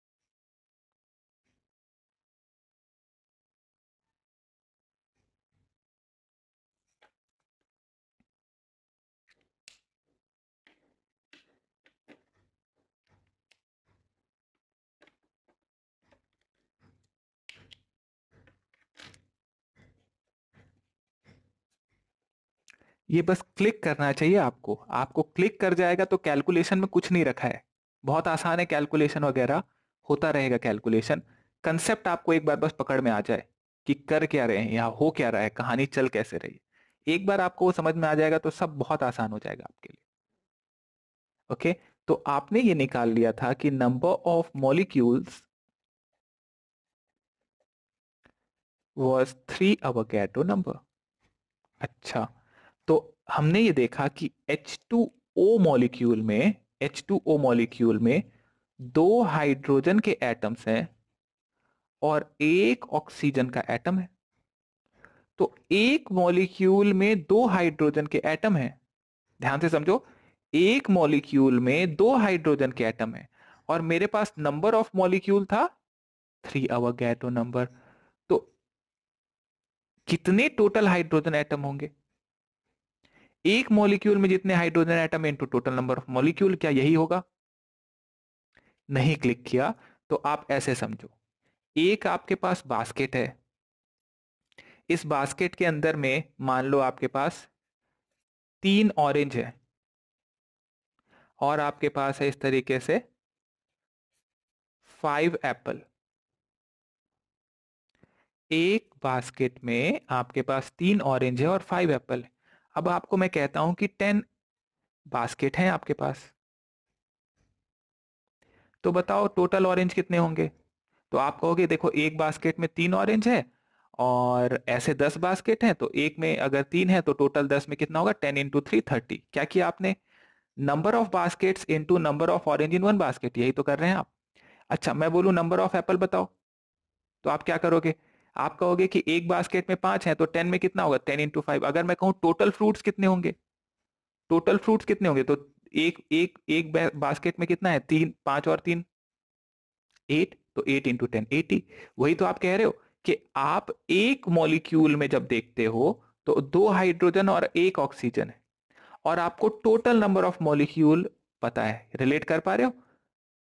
ये बस क्लिक करना चाहिए आपको आपको क्लिक कर जाएगा तो कैलकुलेशन में कुछ नहीं रखा है बहुत आसान है कैलकुलेशन वगैरह होता रहेगा कैलकुलेशन कंसेप्ट आपको एक बार बस पकड़ में आ जाए कि कर क्या रहे हैं या हो क्या रहा है कहानी चल कैसे रही है एक बार आपको वो समझ में आ जाएगा तो सब बहुत आसान हो जाएगा आपके लिए ओके तो आपने ये निकाल लिया था कि number of molecules was three अवर गैटो नंबर अच्छा हमने ये देखा कि एच टू ओ मॉलिक्यूल में एच टू ओ मॉलिक्यूल में दो हाइड्रोजन के एटम्स हैं और एक ऑक्सीजन का एटम है तो एक मॉलिक्यूल में दो हाइड्रोजन के एटम हैं ध्यान से समझो एक मॉलिक्यूल में दो हाइड्रोजन के एटम हैं और मेरे पास नंबर ऑफ मॉलिक्यूल था थ्री अवर गैटो नंबर तो कितने टोटल हाइड्रोजन एटम होंगे एक मॉलिक्यूल में जितने hydrogen atom into total number of molecule क्या यही होगा नहीं क्लिक किया तो आप ऐसे समझो एक आपके पास बास्केट है इस बास्केट के अंदर में मान लो आपके पास तीन ऑरेंज है और आपके पास है इस तरीके से फाइव एप्पल एक बास्केट में आपके पास तीन ऑरेंज है और फाइव एप्पल है अब आपको मैं कहता हूं कि टेन बास्केट हैं आपके पास तो बताओ टोटल ऑरेंज कितने होंगे तो आप कहोगे देखो एक बास्केट में तीन ऑरेंज है और ऐसे दस बास्केट हैं तो एक में अगर तीन है तो टोटल दस में कितना होगा टेन इंटू थ्री थर्टी क्या किया आपने number of baskets into number of orange in one basket यही तो कर रहे हैं आप अच्छा मैं बोलू नंबर ऑफ एप्पल बताओ तो आप क्या करोगे आप कहोगे कि एक बास्केट में पांच है तो टेन में कितना होगा टेन इंटू फाइव अगर मैं कहूँ टोटल फ्रूट्स कितने होंगे टोटल फ्रूट्स कितने होंगे तो एक एक एक बास्केट में कितना है तीन पांच और तीन एट तो एट इंटू टेन एटी वही तो आप कह रहे हो कि आप एक मॉलिक्यूल में जब देखते हो तो दो हाइड्रोजन और एक ऑक्सीजन है और आपको टोटल नंबर ऑफ मॉलिक्यूल पता है रिलेट कर पा रहे हो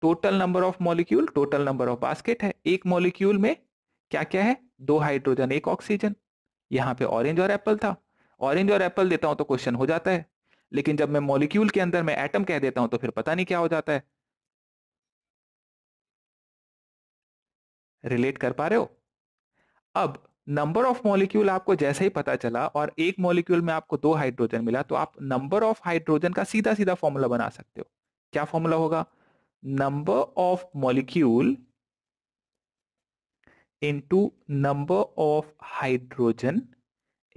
total number of molecule total number of basket है एक मॉलिक्यूल में क्या क्या है दो हाइड्रोजन एक ऑक्सीजन यहाँ पे ऑरेंज और एप्पल था ऑरेंज और एप्पल देता हूं तो क्वेश्चन हो जाता है लेकिन जब मैं मॉलिक्यूल के अंदर मैं एटम कह देता हूं तो फिर पता नहीं क्या हो जाता है रिलेट कर पा रहे हो अब नंबर ऑफ मॉलिक्यूल आपको जैसे ही पता चला और एक मॉलिक्यूल में आपको दो हाइड्रोजन मिला तो आप नंबर ऑफ हाइड्रोजन का सीधा सीधा फॉर्मूला बना सकते हो क्या फॉर्मूला होगा number of molecule into number of hydrogen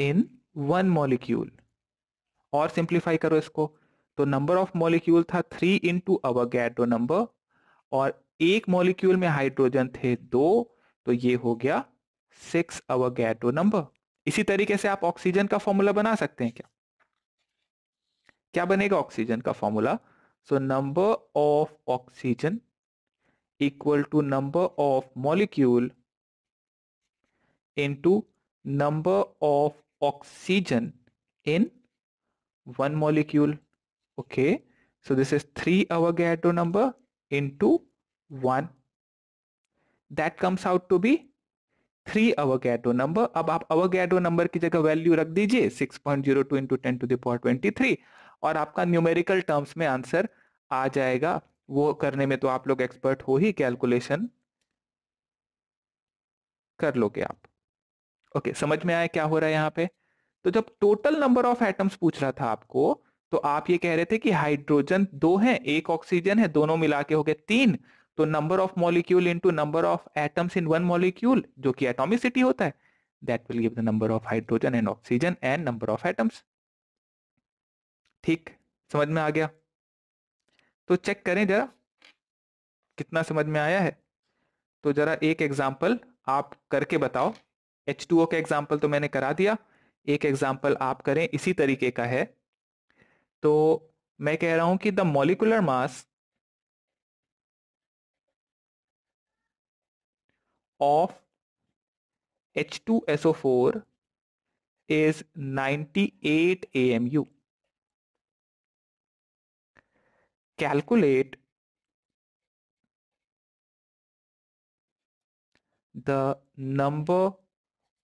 in one molecule और सिंप्लीफाई करो इसको तो नंबर ऑफ मॉलिक्यूल था थ्री इंटू अवगैड्रो नंबर और एक मॉलिक्यूल में हाइड्रोजन थे दो तो ये हो गया सिक्स अवगैड्रो नंबर इसी तरीके से आप ऑक्सीजन का फॉर्मूला बना सकते हैं क्या क्या बनेगा ऑक्सीजन का formula so number of oxygen equal to number of molecule into number of oxygen in one molecule okay so this is 3 Avogadro number into 1 that comes out to be 3 Avogadro number अब आप Avogadro number की जगह value रख दीजिए 6.02 into 10 to the power 23 और आपका numerical terms में answer आ जाएगा वो करने में तो आप लोग एक्सपर्ट हो ही कैलकुलेशन कर लोगे आप ओके okay, समझ में आया क्या हो रहा है यहाँ पे तो जब टोटल नंबर ऑफ एटम्स पूछ रहा था आपको तो आप ये कह रहे थे कि हाइड्रोजन दो है एक ऑक्सीजन है दोनों मिला के हो गए तीन तो number of molecule into number of atoms in one molecule जो कि एटॉमिसिटी होता है that will give the number of hydrogen and oxygen and number of atoms ठीक समझ में आ गया तो चेक करें जरा कितना समझ में आया है तो जरा एक एग्जाम्पल आप करके बताओ एच टू ओ का एग्जाम्पल तो मैंने करा दिया एक एग्जाम्पल आप करें इसी तरीके का है तो मैं कह रहा हूं कि the molecular mass of H two SO four A M U calculate
the number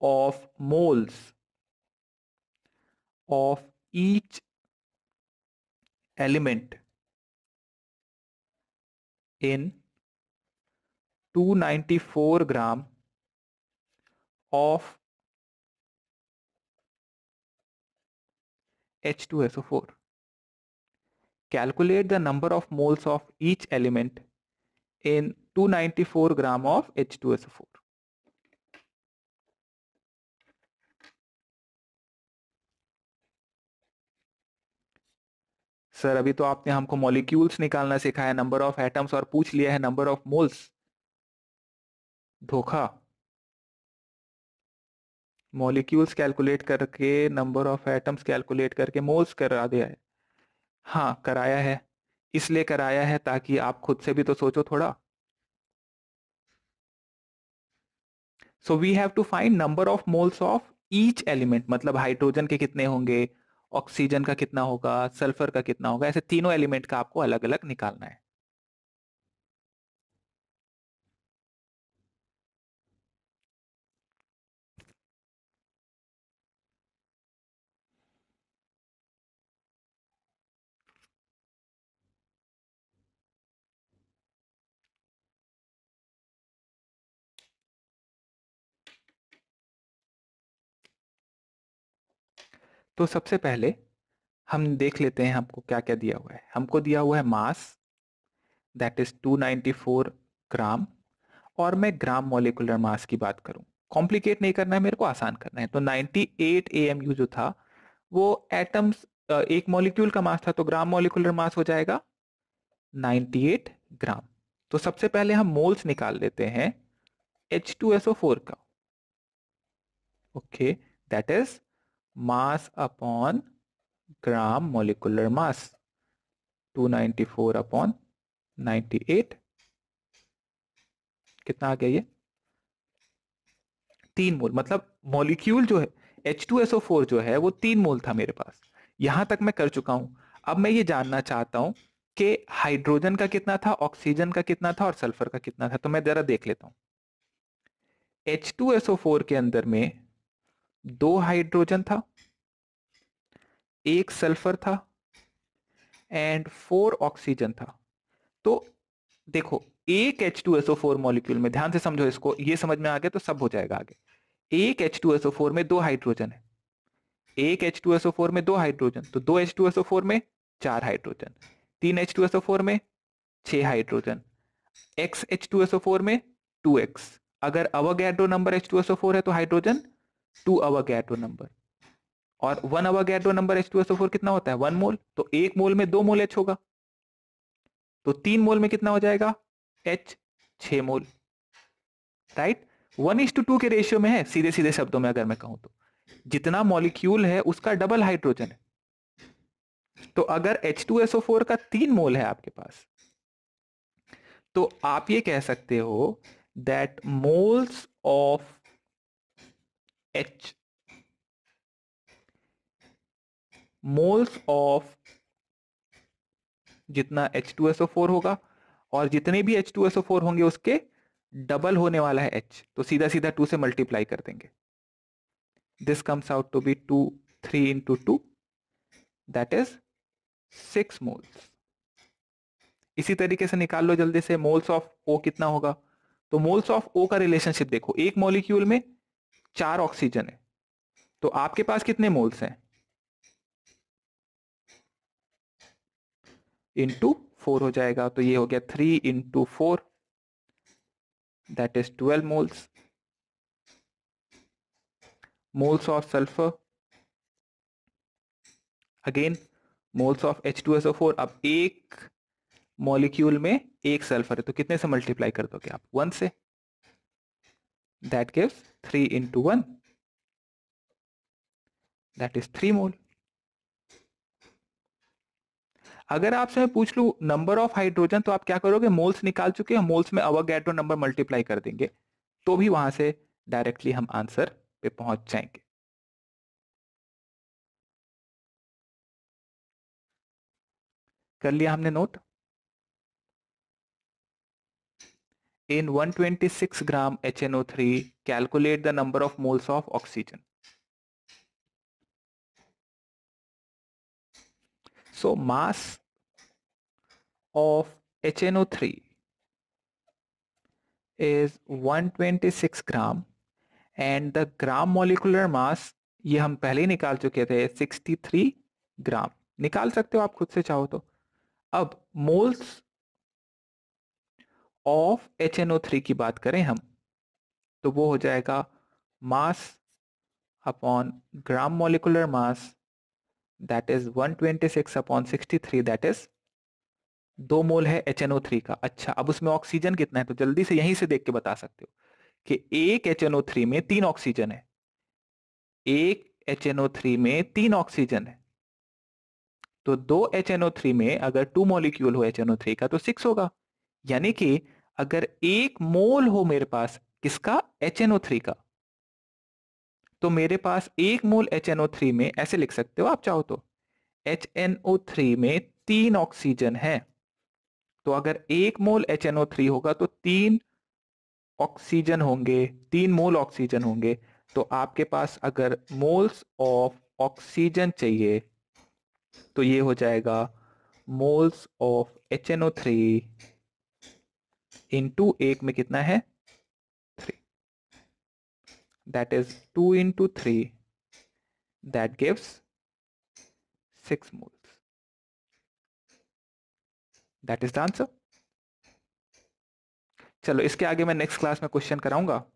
of moles of each element in 294 gram of
H2SO4. Calculate the number of moles of each element in 294 gram of H2SO4. Sir अभी तो आपने हमको molecules निकालना सिखाया number of atoms और पूछ लिया है नंबर ऑफ मोल्स धोखा मॉलिक्यूल्स कैलकुलेट करके नंबर ऑफ एटम्स कैलकुलेट करके मोल्स करा दिया है हाँ कराया है इसलिए कराया है ताकि आप खुद से भी तो सोचो थोड़ा so we have to find number of moles of each element मतलब हाइड्रोजन के कितने होंगे ऑक्सीजन का कितना होगा सल्फर का कितना होगा ऐसे तीनों एलिमेंट का आपको अलग अलग निकालना है तो सबसे पहले हम देख लेते हैं हमको क्या क्या दिया हुआ है हमको दिया हुआ है मास दैट इज 294 ग्राम और मैं ग्राम मोलिकुलर मास की बात करूं कॉम्प्लिकेट नहीं करना है मेरे को आसान करना है तो 98 एट जो था वो एटम्स एक मॉलिक्यूल का मास था तो ग्राम मोलिकुलर मास हो जाएगा 98 ग्राम तो सबसे पहले हम मोल्स निकाल लेते हैं H2SO4 का okay that is mass upon gram molecular mass 294 upon 98 कितना आ गया ये तीन मोल मतलब मॉलिक्यूल जो है H2SO4 जो है वो तीन मोल था मेरे पास यहां तक मैं कर चुका हूं अब मैं ये जानना चाहता हूं कि हाइड्रोजन का कितना था ऑक्सीजन का कितना था और सल्फर का कितना था तो मैं जरा देख लेता हूं H2SO4 के अंदर में दो हाइड्रोजन था एक सल्फर था एंड फोर ऑक्सीजन था तो देखो एक H two SO four molecule में ध्यान से समझो इसको ये समझ में आ गया तो सब हो जाएगा आगे एक H two S O four में दो हाइड्रोजन है एक एच टू एसओ फोर में दो हाइड्रोजन तो दो H two S O four में चार हाइड्रोजन तीन एच टू एसओ फोर में छह hydrogen x H two SO four में टू एक्स अगर Avogadro number H two SO four है तो हाइड्रोजन टू अवर गैटो नंबर और वन अवर गैटो number H two S O four कितना होता है वन मोल तो एक मोल में दो मोल एच होगा तो तीन मोल में कितना हो जाएगा एच छ mole right one is two two के रेशियो में है सीधे सीधे शब्दों में अगर मैं कहूं तो जितना मॉलिक्यूल है उसका डबल हाइड्रोजन है तो अगर H two S O four का तीन मोल है आपके पास तो आप ये कह सकते हो that moles of H. Moles of जितना H2SO4 होगा और जितने भी H2SO4 होंगे उसके डबल होने वाला है H तो सीधा सीधा टू से मल्टीप्लाई कर देंगे this comes out to be two three into two that is six moles इसी तरीके से निकाल लो जल्दी से मोल्स ऑफ ओ कितना होगा तो मोल्स ऑफ ओ का रिलेशनशिप देखो एक मॉलिक्यूल में चार ऑक्सीजन है तो आपके पास कितने मोल्स हैं इंटू फोर हो जाएगा तो ये हो गया three into four that is twelve moles moles of sulphur again moles of H two S O four अब एक मॉलिक्यूल में एक सल्फर है तो कितने से मल्टीप्लाई कर दोगे आप वन से That gives 3 into 1. That is 3 mole. अगर आपसे पूछ लू नंबर ऑफ हाइड्रोजन तो आप क्या करोगे मोल्स निकाल चुके हैं मोल्स में अवगैड्रो नंबर मल्टीप्लाई कर देंगे तो भी वहां से डायरेक्टली हम आंसर पे पहुंच जाएंगे कर लिया हमने note In 126 gram HNO3, calculate the number of moles of oxygen. So mass of HNO3 is 126 gram and the gram molecular mass ये हम पहले ही निकाल चुके थे 63 ग्राम निकाल सकते हो आप खुद से चाहो तो अब moles of H N O three की बात करें हम तो वो हो जाएगा mass upon gram molecular mass that is 126 upon three that is दो मोल है एच एन ओ थ्री का अच्छा अब उसमें ऑक्सीजन कितना है तो जल्दी से यहीं से देख के बता सकते हो कि एक एच एन ओ थ्री में तीन ऑक्सीजन है एक एच एन ओ थ्री में तीन ऑक्सीजन है तो दो एच एन ओ थ्री में अगर टू मॉलिक्यूल हो एच एन ओ थ्री का तो सिक्स होगा यानी कि अगर एक मोल हो मेरे पास किसका एच थ्री का तो मेरे पास एक मोल एच थ्री में ऐसे लिख सकते हो आप चाहो तो एच थ्री में तीन ऑक्सीजन है तो अगर एक मोल एच थ्री होगा तो तीन ऑक्सीजन होंगे तीन मोल ऑक्सीजन होंगे तो आपके पास अगर मोल्स ऑफ ऑक्सीजन चाहिए तो ये हो जाएगा moles of H three into एक में कितना है three that is two into three that gives six moles that is the answer चलो इसके आगे मैं नेक्स्ट क्लास में क्वेश्चन कराऊंगा